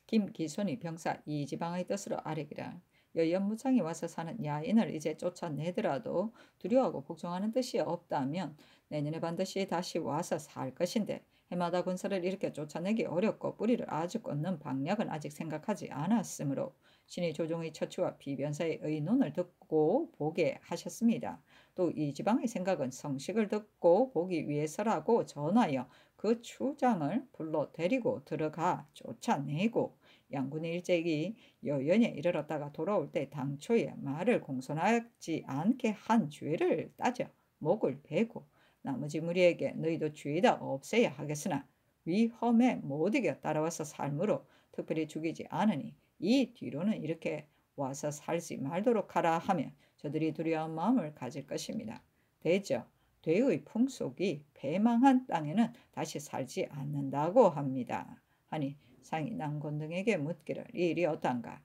김기순이 병사 이지방의 뜻으로 아래기라. 여연무창이 와서 사는 야인을 이제 쫓아내더라도 두려워하고 복종하는 뜻이 없다면 내년에 반드시 다시 와서 살 것인데 해마다 군사를 이렇게 쫓아내기 어렵고 뿌리를 아주 꽂는 방략은 아직 생각하지 않았으므로 신의 조종의 처치와 비변사의 의논을 듣고 보게 하셨습니다. 또 이 지방의 생각은 성식을 듣고 보기 위해서라고 전하여 그 추장을 불러 데리고 들어가 쫓아내고 양군의 일제기 여연에 이르렀다가 돌아올 때 당초에 말을 공손하지 않게 한 죄를 따져 목을 베고 나머지 무리에게 너희도 죄다 없애야 하겠으나 위험에 못 이겨 따라와서 삶으로 특별히 죽이지 않으니 이 뒤로는 이렇게 와서 살지 말도록 하라 하면 저들이 두려운 마음을 가질 것입니다. 되죠? 되의 풍속이 배망한 땅에는 다시 살지 않는다고 합니다. 하니 상이 남건 등에게 묻기를 이 일이 어떤가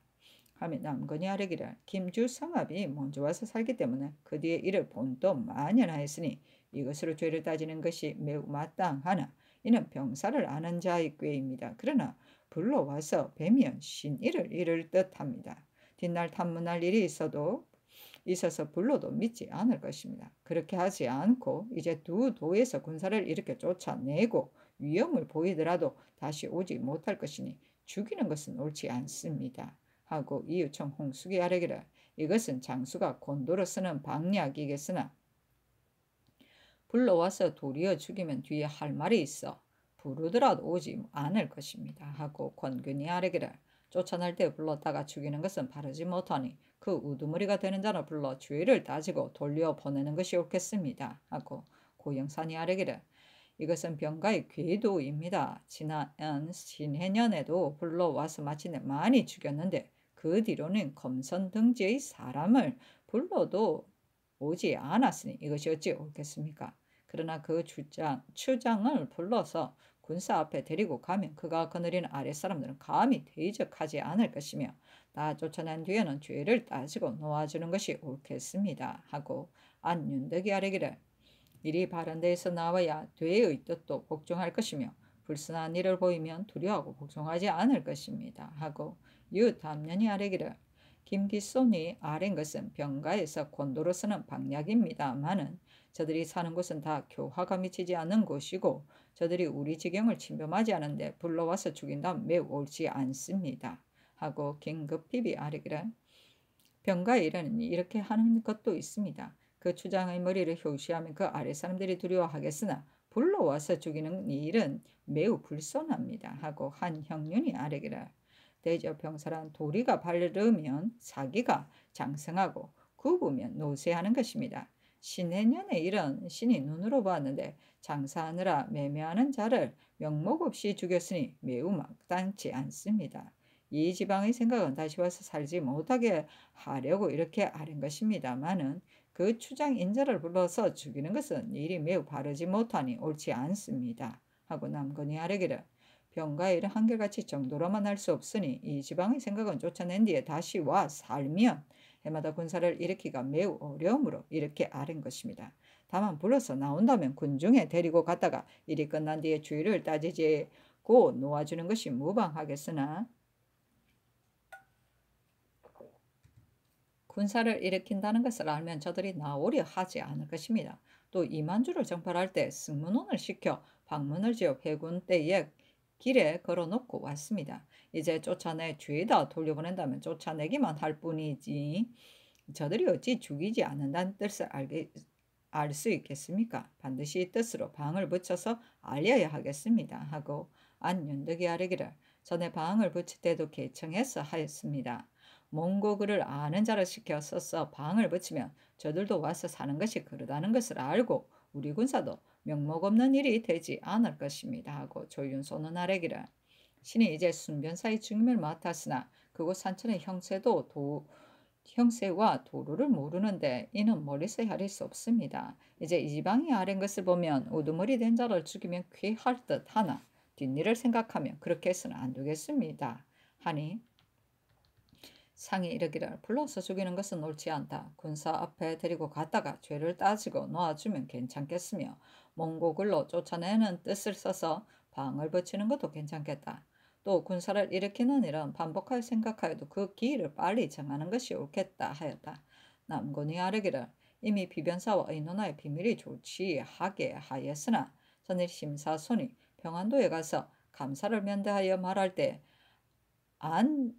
하며 남건이 아뢰기를 김주 성합이 먼저 와서 살기 때문에 그 뒤에 이를 본도 만연하였으니 이것으로 죄를 따지는 것이 매우 마땅하나 이는 병사를 아는 자의 꾀입니다. 그러나 불러와서 뵈면 신의를 이를 뜻합니다. 뒷날 탐문할 일이 있어도 있어서 불러도 믿지 않을 것입니다. 그렇게 하지 않고 이제 두 도에서 군사를 이렇게 쫓아내고 위험을 보이더라도 다시 오지 못할 것이니 죽이는 것은 옳지 않습니다. 하고 이유청 홍숙이 아래기라 이것은 장수가 곤도로 쓰는 방략이겠으나 불러와서 도리어 죽이면 뒤에 할 말이 있어 부르더라도 오지 않을 것입니다. 하고 권균이 아래기를 쫓아낼 때 불렀다가 죽이는 것은 바르지 못하니 그 우두머리가 되는 자를 불러 주의를 따지고 돌려 보내는 것이 옳겠습니다. 하고 고영산이 아래기를 이것은 병가의 궤도입니다. 지난 신해년에도 불러와서 마침내 많이 죽였는데 그 뒤로는 검선 등지의 사람을 불러도 오지 않았으니 이것이 어찌 옳겠습니까? 그러나 그 주장, 추장을 불러서 군사 앞에 데리고 가면 그가 거느리는 아랫사람들은 감히 대적하지 않을 것이며 나 쫓아난 뒤에는 죄를 따지고 놓아주는 것이 옳겠습니다. 하고 안윤덕이 아래기를 일리 바른 데에서 나와야 죄의 뜻도 복종할 것이며 불순한 일을 보이면 두려워하고 복종하지 않을 것입니다. 하고 유담년이 아래기를 김기손이 아랜 것은 병가에서 곤도로 쓰는 방약입니다마는 저들이 사는 곳은 다 교화가 미치지 않는 곳이고 저들이 우리 지경을 침범하지 않은데 불러와서 죽인다 면 매우 옳지 않습니다. 하고 긴급 비비 아르기라병가일이르 이렇게 하는 것도 있습니다. 그 추장의 머리를 효시하면 그 아래 사람들이 두려워하겠으나 불러와서 죽이는 일은 매우 불손합니다. 하고 한 형륜이 아래기라. 대저 병사란 도리가 바르면 사기가 장성하고 굽으면 노쇠하는 것입니다. 신해년에 이런 신이 눈으로 보았는데 장사하느라 매매하는 자를 명목 없이 죽였으니 매우 막단치 않습니다. 이 지방의 생각은 다시 와서 살지 못하게 하려고 이렇게 아는 것입니다마는그 추장 인자를 불러서 죽이는 것은 일이 매우 바르지 못하니 옳지 않습니다. 하고 남건이 아래기를 병과 일을 한결같이 정도로만 할 수 없으니 이 지방의 생각은 쫓아낸 뒤에 다시 와 살면 해마다 군사를 일으키기가 매우 어려움으로 이렇게 아른 것입니다. 다만 불러서 나온다면 군중에 데리고 갔다가 일이 끝난 뒤에 주의를 따지지고 놓아주는 것이 무방하겠으나 군사를 일으킨다는 것을 알면 저들이 나오려 하지 않을 것입니다. 또 이만주를 정팔할 때 승문원을 시켜 방문을 지어 회군 때에 길에 걸어놓고 왔습니다. 이제 쫓아내 주위다 돌려보낸다면 쫓아내기만 할 뿐이지 저들이 어찌 죽이지 않는다는 뜻을 알알수 있겠습니까? 반드시 뜻으로 방을 붙여서 알려야 하겠습니다. 하고 안윤덕이 아래기를 전에 방을 붙일 때도 개청해서 하였습니다. 몽고글을 아는 자를 시켜 써서 방을 붙이면 저들도 와서 사는 것이 그러다는 것을 알고 우리 군사도 명목 없는 일이 되지 않을 것입니다 하고 조윤소는 아래기를 신이 이제 순변사의 중임을 맡았으나 그곳 산천의 형세도 도, 형세와 도루를 모르는데 이는 머리서 하릴 수 없습니다. 이제 이방이 아랜 것을 보면 우두머리 된 자를 죽이면 귀할듯 하나 뒷일을 생각하면 그렇게 해서는 안 되겠습니다. 하니 상이 이러기를 불러서 죽이는 것은 옳지 않다. 군사 앞에 데리고 갔다가 죄를 따지고 놓아주면 괜찮겠으며 몽고글로 쫓아내는 뜻을 써서 방을 붙이는 것도 괜찮겠다. 또 군사를 일으키는 일은 반복할 생각하여도 그 기일을 빨리 정하는 것이 옳겠다 하였다. 남군이 아르기를 이미 비변사와 의논하여 비밀이 조치하게 하였으나 전일 심사손이 평안도에 가서 감사를 면대하여 말할 때 안,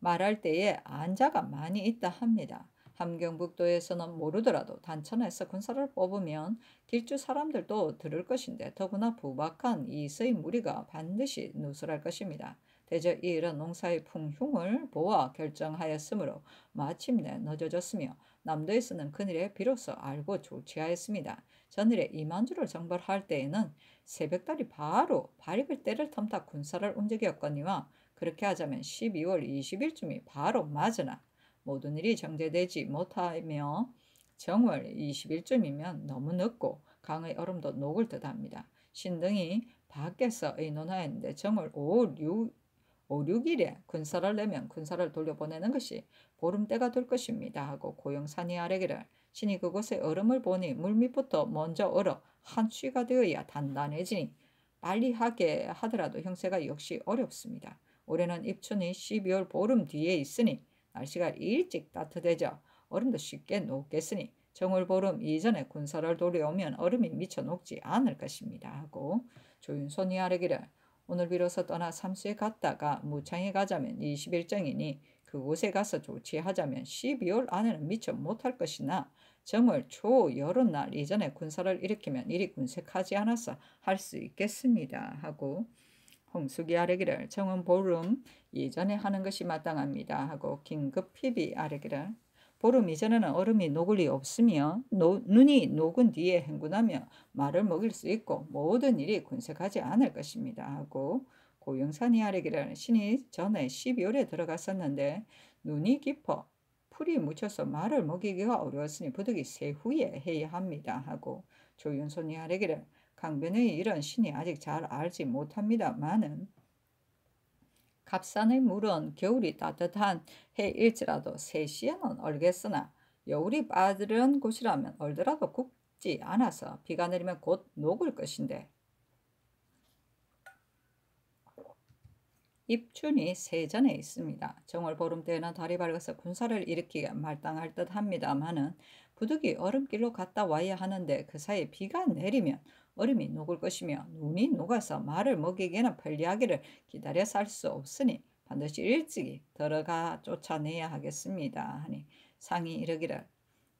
말할 때에 안자가 많이 있다 합니다. 함경북도에서는 모르더라도 단천에서 군사를 뽑으면 길주 사람들도 들을 것인데 더구나 부박한 이의 무리가 반드시 누설할 것입니다. 대저 이 일은 농사의 풍흉을 보아 결정하였으므로 마침내 늦어졌으며 남도에서는 그늘에 비로소 알고 조치하였습니다. 전일에 이만주를 정벌할 때에는 새벽달이 바로 발익을 때를 틈타 군사를 움직였거니와 그렇게 하자면 12월 20일쯤이 바로 맞으나 모든 일이 정제되지 못하며 정월 20일쯤이면 너무 늦고 강의 얼음도 녹을 듯합니다. 신등이 밖에서 의논하였는데 정월 5, 6, 5, 6일에 군사를 내면 군사를 돌려보내는 것이 보름때가 될 것입니다 하고 고영산이 아래기를 신이 그곳에 얼음을 보니 물밑부터 먼저 얼어 한 취가 되어야 단단해지니 빨리 하게 하더라도 형세가 역시 어렵습니다. 올해는 입춘이 12월 보름 뒤에 있으니 날씨가 일찍 따뜻해져 얼음도 쉽게 녹겠으니 정월 보름 이전에 군사를 돌려오면 얼음이 미쳐 녹지 않을 것입니다 하고 조윤손이 아래기를 오늘 비로소 떠나 삼수에 갔다가 무창에 가자면 20일정이니 그곳에 가서 조치하자면 12월 안에는 미쳐 못할 것이나 정월 초 여름날 이전에 군사를 일으키면 일이 군색하지 않아서 할 수 있겠습니다 하고 홍숙이 아래기를 정은 보름 이전에 하는 것이 마땅합니다 하고 긴급 피비 아래기를 보름 이전에는 얼음이 녹을 리 없으며 노, 눈이 녹은 뒤에 행군하며 말을 먹일 수 있고 모든 일이 군색하지 않을 것입니다 하고 고영산이 아래기를 신이 전에 12월에 들어갔었는데 눈이 깊어 풀이 묻혀서 말을 먹이기가 어려웠으니 부득이 세후에 해야 합니다 하고 조윤손이 아래기를 강변의 이런 신이 아직 잘 알지 못합니다만은 갑산의 물은 겨울이 따뜻한 해일지라도 세시에는 얼겠으나 여울이 빠른 지 곳이라면 얼더라도 굽지 않아서 비가 내리면 곧 녹을 것인데 입춘이 세전에 있습니다. 정월 보름 때에는 달이 밝아서 군사를 일으키게말당할듯합니다마는 부득이 얼음길로 갔다 와야 하는데 그 사이 에 비가 내리면 얼음이 녹을 것이며 눈이 녹아서 말을 먹이기에는 편리하기를 기다려 살 수 없으니 반드시 일찍이 들어가 쫓아내야 하겠습니다. 하니 상이 이르기를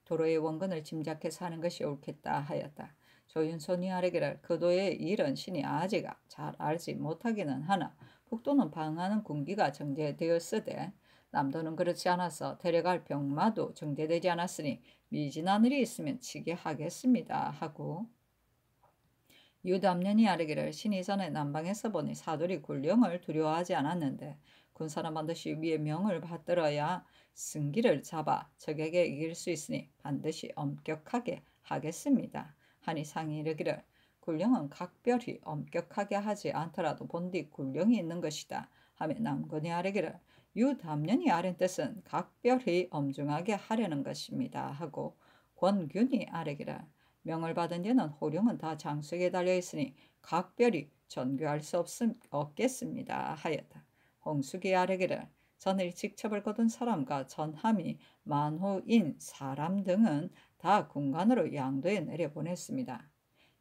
도로의 원근을 짐작해서 하는 것이 옳겠다 하였다. 조윤선이 아래기를 그도의 일은 신이 아직 잘 알지 못하기는 하나 북도는 방하는 군기가 정제되었으되 남도는 그렇지 않아서 데려갈 병마도 정제되지 않았으니 미진하늘이 있으면 치게 하겠습니다. 하고 유담년이 아르기를 신이 전에 남방에서 보니 사돌이 군령을 두려워하지 않았는데 군사는 반드시 위의 명을 받들어야 승기를 잡아 적에게 이길 수 있으니 반드시 엄격하게 하겠습니다. 하니 상이 이르기를 군령은 각별히 엄격하게 하지 않더라도 본디 군령이 있는 것이다. 하며 남군이 아르기를 유담년이 아랜 뜻은 각별히 엄중하게 하려는 것입니다. 하고 권균이 아래기라. 명을 받은 예는 호령은 다 장수에게 달려있으니 각별히 전교할 수 없음, 없겠습니다. 하였다. 홍숙이 아래기를 전일 직첩을 거둔 사람과 전함이 만호인 사람 등은 다 군관으로 양도에 내려보냈습니다.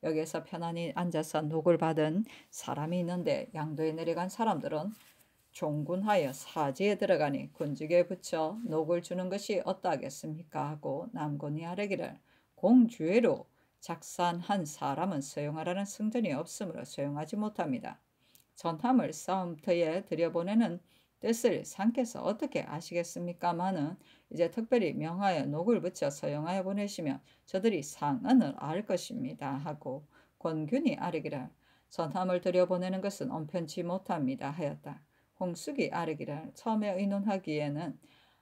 여기에서 편안히 앉아서 녹을 받은 사람이 있는데 양도에 내려간 사람들은 종군하여 사지에 들어가니 군직에 붙여 녹을 주는 것이 어떠하겠습니까 하고 남군이 아뢰기를 공주회로 작산한 사람은 소용하라는 승전이 없으므로 소용하지 못합니다. 전함을 싸움터에 들여보내는 뜻을 상께서 어떻게 아시겠습니까마는 이제 특별히 명하여 녹을 붙여 서영하여 보내시면 저들이 상언을 알 것입니다 하고 권균이 아뢰기를 전함을 들여보내는 것은 온편치 못합니다 하였다. 홍숙이 아래기를 처음에 의논하기에는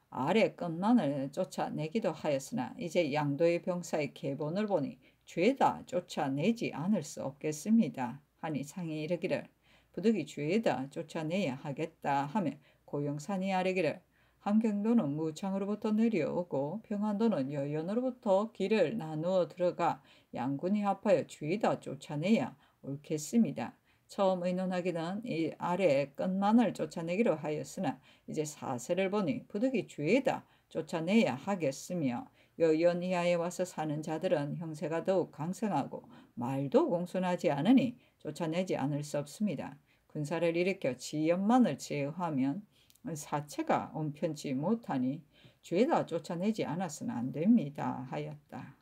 아래 끝만을 쫓아내기도 하였으나 이제 양도의 병사의 계본을 보니 죄다 쫓아내지 않을 수 없겠습니다. 하니 상이 이르기를 부득이 죄다 쫓아내야 하겠다 하며 고영산이 아래기를 함경도는 무창으로부터 내려오고 평안도는 여연으로부터 길을 나누어 들어가 양군이 합하여 죄다 쫓아내야 옳겠습니다. 처음 의논하기는 이 아래의 끝만을 쫓아내기로 하였으나 이제 사세를 보니 부득이 주에다 쫓아내야 하겠으며 여연 이하에 와서 사는 자들은 형세가 더욱 강성하고 말도 공손하지 않으니 쫓아내지 않을 수 없습니다. 군사를 일으켜 지연만을 제어하면 사체가 온편치 못하니 죄다 쫓아내지 않았으면 안 됩니다. 하였다.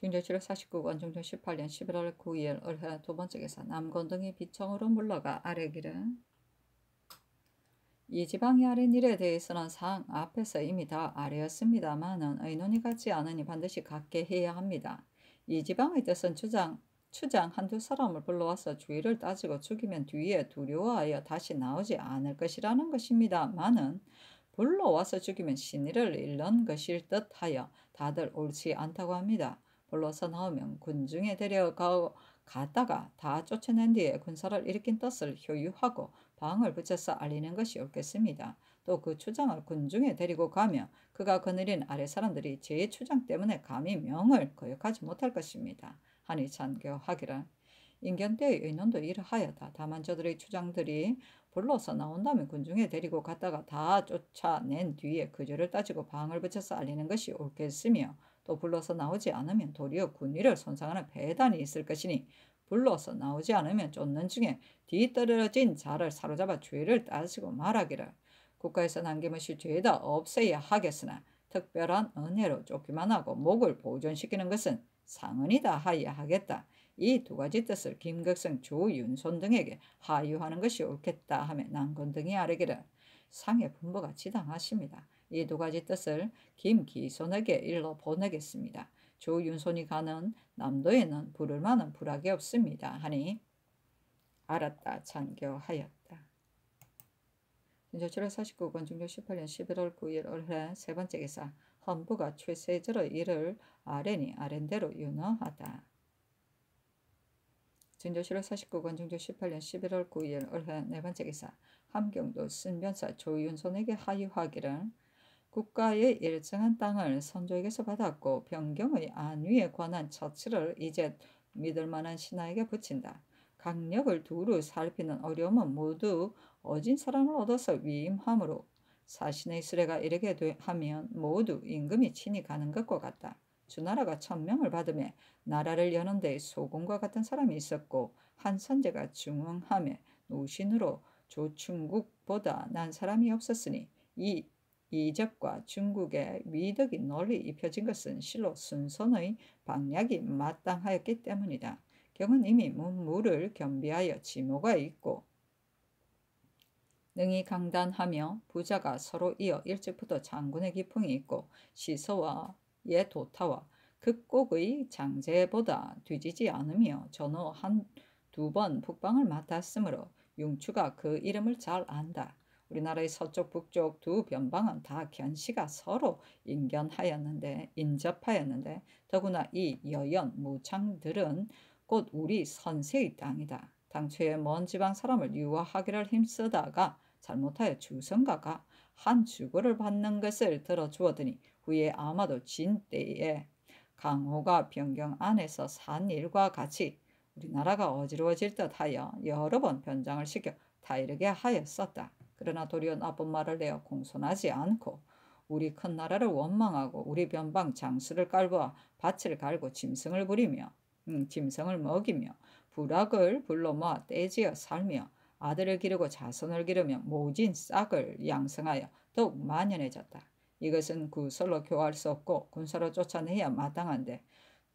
중조 749권 중조 18년 11월 9일 을해 두 번째 계사 남건동이 비청으로 물러가 아래 길은 이지방의아랫 일에 대해서는 상 앞에서 이미 다 아래였습니다만은 의논이 같지 않으니 반드시 갖게 해야 합니다. 이 지방의 뜻은 주장, 추장 한두 사람을 불러와서 주의를 따지고 죽이면 뒤에 두려워하여 다시 나오지 않을 것이라는 것입니다만은 불러와서 죽이면 신의를 잃는 것일 듯하여 다들 옳지 않다고 합니다. 불러서 나오면 군중에 데려가다가 고갔다 쫓아낸 뒤에 군사를 일으킨 뜻을 효유하고 방을 붙여서 알리는 것이 옳겠습니다. 또 그 추장을 군중에 데리고 가면 그가 거느린 아래 사람들이 제 추장 때문에 감히 명을 거역하지 못할 것입니다. 하니 참교하기란 인견때의 의논도 이러하였다. 다만 저들의 추장들이 불러서 나온다면 군중에 데리고 갔다가 다 쫓아낸 뒤에 그 죄를 따지고 방을 붙여서 알리는 것이 옳겠으며 또 불러서 나오지 않으면 도리어 군위를 손상하는 배단이 있을 것이니 불러서 나오지 않으면 쫓는 중에 뒤떨어진 자를 사로잡아 죄를 따지고 말하기를 국가에서 남김없이 죄다 없애야 하겠으나 특별한 은혜로 쫓기만 하고 목을 보존시키는 것은 상은이다 하야 하겠다. 이 두 가지 뜻을 김극성, 조윤손 등에게 하유하는 것이 옳겠다 하며 난건 등이 아뢰기를 상의 분부가 지당하십니다. 이두 가지 뜻을 김기손에게 일러 보내겠습니다. 조 윤손이 가는 남도에는 부를 만한 불악이 없습니다. 하니 알았다 장교하였다. 조 7월 49권 중조 18년 11월 9일 올해 세 번째 기사 헌부가 최세절의 일을 아렌이 아렌대로 윤허하다. 진조 7월 49권 중조 18년 11월 9일 올해 네 번째 기사 함경도 쓴변사 조윤손에게 하유하기를 국가의 일정한 땅을 선조에게서 받았고 변경의 안위에 관한 처치를 이제 믿을 만한 신하에게 붙인다. 강력을 두루 살피는 어려움은 모두 어진 사람을 얻어서 위임함으로 사신의 수레가 이르게 되, 하면 모두 임금이 친히 가는 것과 같다. 주나라가 천명을 받으며 나라를 여는 데 소공과 같은 사람이 있었고 한 선제가 중흥함에 노신으로 조충국보다 난 사람이 없었으니 이 이적과 중국의 위덕이 널리 입혀진 것은 실로 순선의 방략이 마땅하였기 때문이다. 경은 이미 문물을 겸비하여 지모가 있고 능이 강단하며 부자가 서로 이어 일찍부터 장군의 기풍이 있고 시서와 예도타와 극곡의 장제보다 뒤지지 않으며 전후 한 두 번 북방을 맡았으므로 융추가 그 이름을 잘 안다. 우리나라의 서쪽 북쪽 두 변방은 다 견시가 서로 인견하였는데 인접하였는데 더구나 이 여연 무창들은 곧 우리 선세의 땅이다. 당초에 먼 지방 사람을 유화하기를 힘쓰다가 잘못하여 주성가가 한 주거를 받는 것을 들어주었더니 후에 아마도 진 때에 강호가 변경 안에서 산 일과 같이 우리나라가 어지러워질 듯하여 여러 번 변장을 시켜 타이르게 하였었다. 그러나 도리어 나쁜 말을 내어 공손하지 않고 우리 큰 나라를 원망하고 우리 변방 장수를 깔고 밭을 갈고 짐승을 부리며 음, 짐승을 먹이며 부락을 불러 모아 떼지어 살며 아들을 기르고 자손을 기르며 모진 싹을 양성하여 더욱 만연해졌다. 이것은 구설로 교할 수 없고 군사로 쫓아내야 마땅한데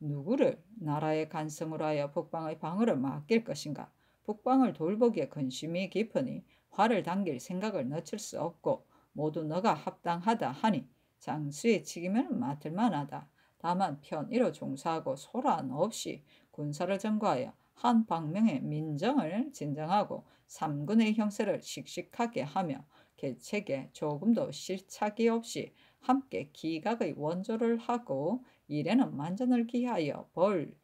누구를 나라의 간성으로 하여 북방의 방어를 맡길 것인가? 북방을 돌보기에 근심이 깊으니 화를 당길 생각을 늦출 수 없고 모두 너가 합당하다 하니 장수의 책임을 맡을 만하다. 다만 편의로 종사하고 소란 없이 군사를 점거하여 한 방명의 민정을 진정하고 삼군의 형세를 씩씩하게 하며 계책에 조금도 실착이 없이 함께 기각의 원조를 하고 일에는 만전을 기하여 벌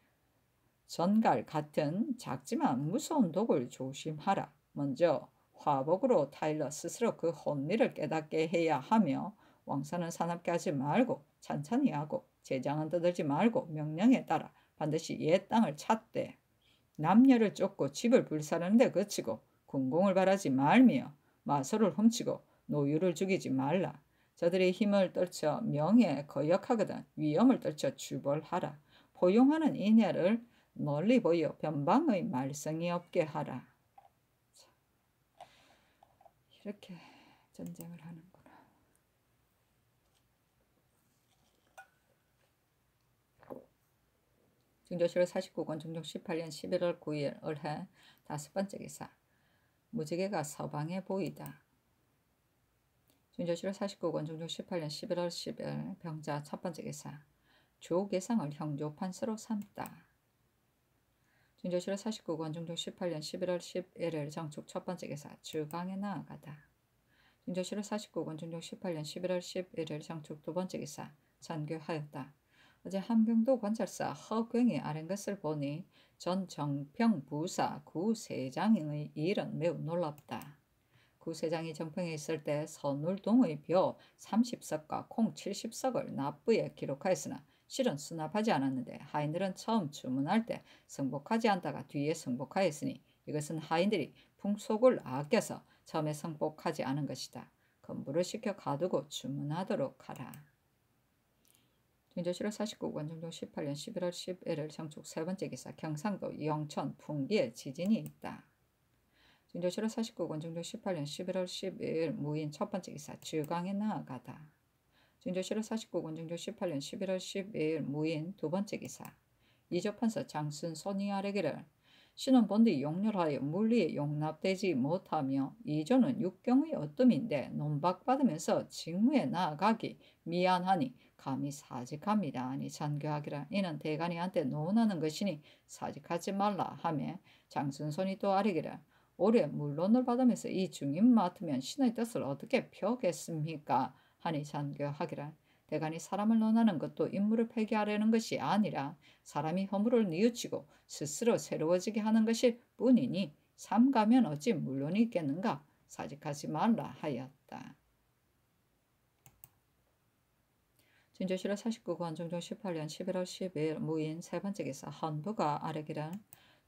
전갈 같은 작지만 무서운 독을 조심하라. 먼저 화복으로 타일러 스스로 그혼미를 깨닫게 해야 하며 왕사는 사납게 하지 말고 찬찬히 하고 재장은 떠들지 말고 명령에 따라 반드시 옛 땅을 찾되 남녀를 쫓고 집을 불사르는데 그치고 군공을 바라지 말며 마소를 훔치고 노유를 죽이지 말라. 저들의 힘을 떨쳐 명예 거역하거든 위험을 떨쳐 주벌하라. 포용하는 인녀를 멀리 보여 변방의 말썽이 없게 하라. 이렇게 전쟁을 하는구나. 중조실 49권 중종 18년 11월 9일 을해 다섯 번째 기사 무지개가 서방에 보이다. 중조실 49권 중종 18년 11월 10일 병자 첫 번째 기사 주계상을 형조 판서로 삼다. 중조실의 49권 중조 18년 11월 11일 정축 첫 번째 기사 주방에 나아가다. 중조실의 49권 중조 18년 11월 11일 정축 두 번째 기사 전교하였다. 어제 함경도 관찰사 허경이 아는 것을 보니 전 정평 부사 구세장의 일은 매우 놀랍다. 구세장이 정평에 있을 때 선울동의 벼 30석과 콩 70석을 납부에 기록하였으나 실은 수납하지 않았는데 하인들은 처음 주문할 때 승복하지 않다가 뒤에 승복하였으니 이것은 하인들이 풍속을 아껴서 처음에 승복하지 않은 것이다. 건물을 시켜 가두고 주문하도록 하라. 중조실화 49권 정종 18년 11월 11일 정축 세 번째 기사 경상도 영천 풍기에 지진이 있다. 중조실화 49권 정종 18년 11월 12일 무인 첫 번째 기사 주강에 나아가다. 증조실록 49권 증조 18년 11월 12일 무인 두 번째 기사 이조판서 장순 손이아래기를 신은 본디 용렬하여 물리에 용납되지 못하며 이조는 육경의 어뜸인데 논박받으면서 직무에 나아가기 미안하니 감히 사직합니다. 아니 잔교하기라 이는 대간이한테 논하는 것이니 사직하지 말라 하며 장순손이 또 아뢰기를 올해 물론을 받으면서 이 중임 맡으면 신의 뜻을 어떻게 펴겠습니까? 하니 잔교하기라 대간이 사람을 논하는 것도 인물을 폐기하려는 것이 아니라 사람이 허물을 뉘우치고 스스로 새로워지게 하는 것일 뿐이니 삼가면 어찌 물론이 있겠는가 사직하지 말라 하였다. 진조시라 49권 종종 18년 11월 10일 무인 세 번째 기사 한부가 아래기란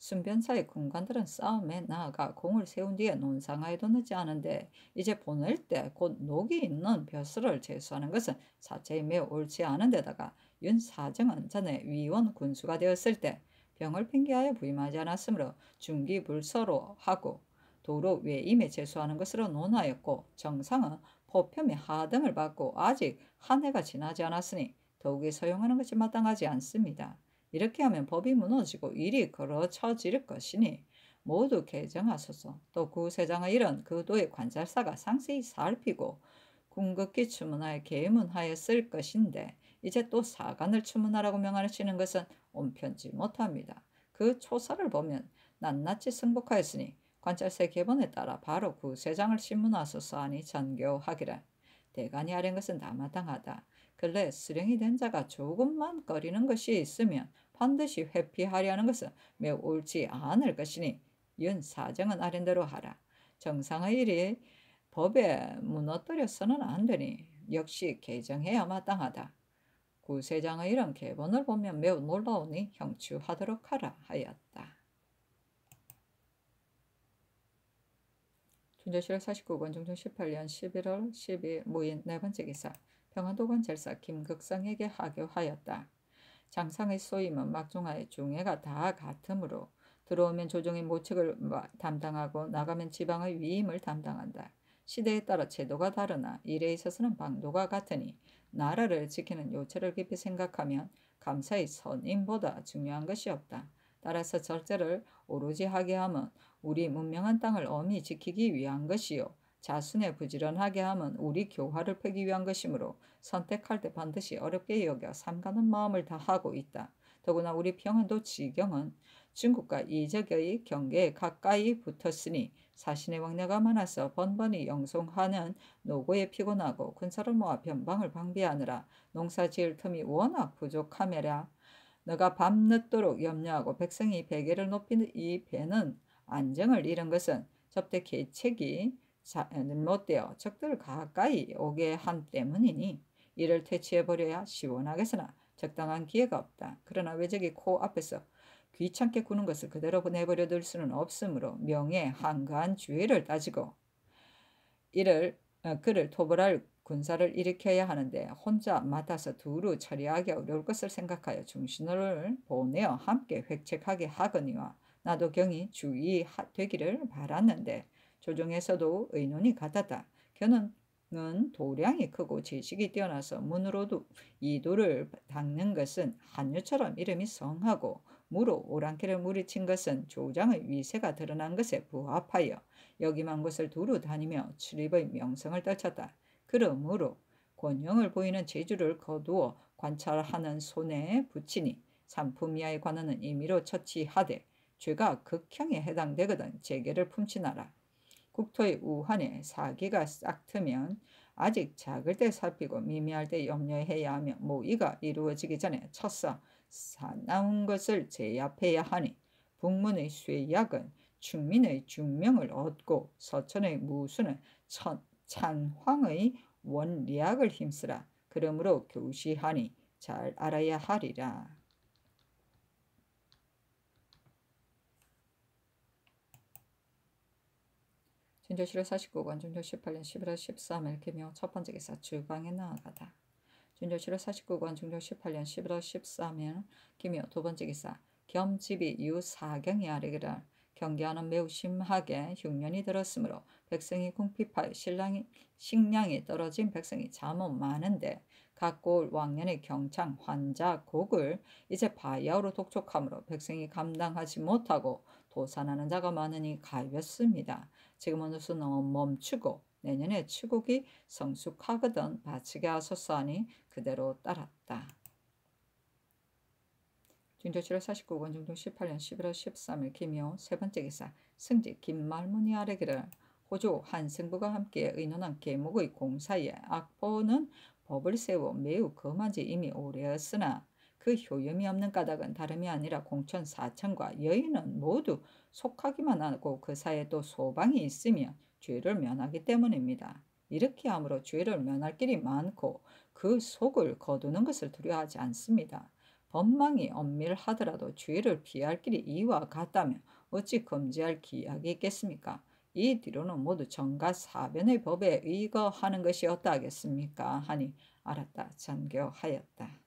순변사의 군관들은 싸움에 나아가 공을 세운 뒤에 논상하에도 넣지 않은데 이제 보낼 때 곧 녹이 있는 벼슬을 제수하는 것은 사체에 매우 옳지 않은 데다가 윤 사정은 전에 위원 군수가 되었을 때 병을 핑계하여 부임하지 않았으므로 중기불서로 하고 도로 외임에 제수하는 것으로 논하였고 정상은 포표의 하등을 받고 아직 한 해가 지나지 않았으니 더욱이 서용하는 것이 마땅하지 않습니다. 이렇게 하면 법이 무너지고 일이 걸어쳐질 것이니 모두 개정하소서 또 구세장의 이런 그도의 관찰사가 상세히 살피고 궁극기 추문하에 계문하였을 것인데 이제 또 사관을 추문하라고 명하시는 것은 온편지 못합니다. 그 초사를 보면 낱낱이 승복하였으니 관찰사의 개본에 따라 바로 구세장을 신문하소서 하니 전교하기라. 대간이 하는 것은 다마당하다 근래 수령이 된 자가 조금만 꺼리는 것이 있으면 반드시 회피하려는 것은 매우 옳지 않을 것이니 윤 사정은 아랜대로 하라. 정상의 일이 법에 무너뜨려서는 안 되니 역시 개정해야 마땅하다. 구세장의 이런 개본을 보면 매우 놀라우니 형추하도록 하라 하였다. 준조실 49권 중종 18년 11월 12일 무인 네 번째 기사 평안도 관절사 김극성에게 하교하였다. 장상의 소임은 막종하의 중애가 다 같으므로 들어오면 조정의 모책을 담당하고 나가면 지방의 위임을 담당한다. 시대에 따라 제도가 다르나 일에 있어서는 방도가 같으니 나라를 지키는 요체를 깊이 생각하면 감사의 선임보다 중요한 것이 없다. 따라서 절제를 오로지 하게 하면 우리 문명한 땅을 엄히 지키기 위한 것이요. 자신의 부지런하게 함은 우리 교화를 펴기 위한 것이므로 선택할 때 반드시 어렵게 여겨 삼가는 마음을 다하고 있다. 더구나 우리 평안도 지경은 중국과 이적의 경계에 가까이 붙었으니 사신의 왕래가 많아서 번번이 영송하는 노고에 피곤하고 군사를 모아 변방을 방비하느라 농사 지을 틈이 워낙 부족하매라. 너가 밤늦도록 염려하고 백성이 베개를 높이는 이 배는 안정을 잃은 것은 접대 계책이 못되어 적들 가까이 오게 한 때문이니 이를 퇴치해버려야 시원하겠으나 적당한 기회가 없다. 그러나 외적이 코앞에서 귀찮게 구는 것을 그대로 보내버려 둘 수는 없으므로 명예, 한가한 주의를 따지고 이를 어, 그를 토벌할 군사를 일으켜야 하는데 혼자 맡아서 두루 처리하기 어려울 것을 생각하여 중신을 보내어 함께 획책하게 하거니와 나도 경이 주의되기를 바랐는데 조정에서도 의논이 같았다. 견은 도량이 크고 지식이 뛰어나서 문으로도 이도를 닦는 것은 한유처럼 이름이 성하고 무로 오랑캐를 무리친 것은 조장의 위세가 드러난 것에 부합하여 여기만 곳을 두루 다니며 출입의 명성을 떨쳤다. 그러므로 권영을 보이는 제주를 거두어 관찰하는 손에 붙이니 산품이하에 관하는 임의로 처치하되 죄가 극형에 해당되거든 재계를 품치나라. 국토의 우한에 사기가 싹 트면 아직 작을 때 살피고 미미할 때 염려해야 하며 모의가 이루어지기 전에 첫사 사나운 것을 제압해야 하니 북문의 쇠약은 충민의 중명을 얻고 서천의 무수는 천, 찬황의 원리학을 힘쓰라. 그러므로 교시하니 잘 알아야 하리라. 준조실의 49권, 준절 18년 11월 13일 금요 첫 번째 기사 주방에 나아가다. 준절실의 49권, 준절 18년 11월 13일 금요 두 번째 기사 겸집이 유사경이 아래기를 경계하는 매우 심하게 흉년이 들었으므로 백성이 궁핍하여 신랑이, 식량이 떨어진 백성이 잠언 많은데 각고 왕년의 경창 환자 곡을 이제 바야흐로 독촉함으로 백성이 감당하지 못하고 도산하는 자가 많으니 가엾습니다. 지금은로서는 멈추고 내년에 추곡이 성숙하거든 바치게 하소서 하니 그대로 따랐다. 중조실월 49권 중종 18년 11월 13일 김요 세 번째 기사 승지 김말문이 아래기를 호조 한승부가 함께 의논한 계목의 공사에 악보는 법을 세워 매우 검한지 이미 오래였으나 그 효염이 없는 까닭은 다름이 아니라 공천 사천과 여인은 모두 속하기만 하고 그 사이에 또 소방이 있으며 죄를 면하기 때문입니다. 이렇게 함으로 죄를 면할 길이 많고 그 속을 거두는 것을 두려워하지 않습니다. 법망이 엄밀하더라도 죄를 피할 길이 이와 같다면 어찌 금지할 기약이 있겠습니까? 이 뒤로는 모두 정가 사변의 법에 의거하는 것이어떠 하겠습니까? 하니 알았다 전교하였다.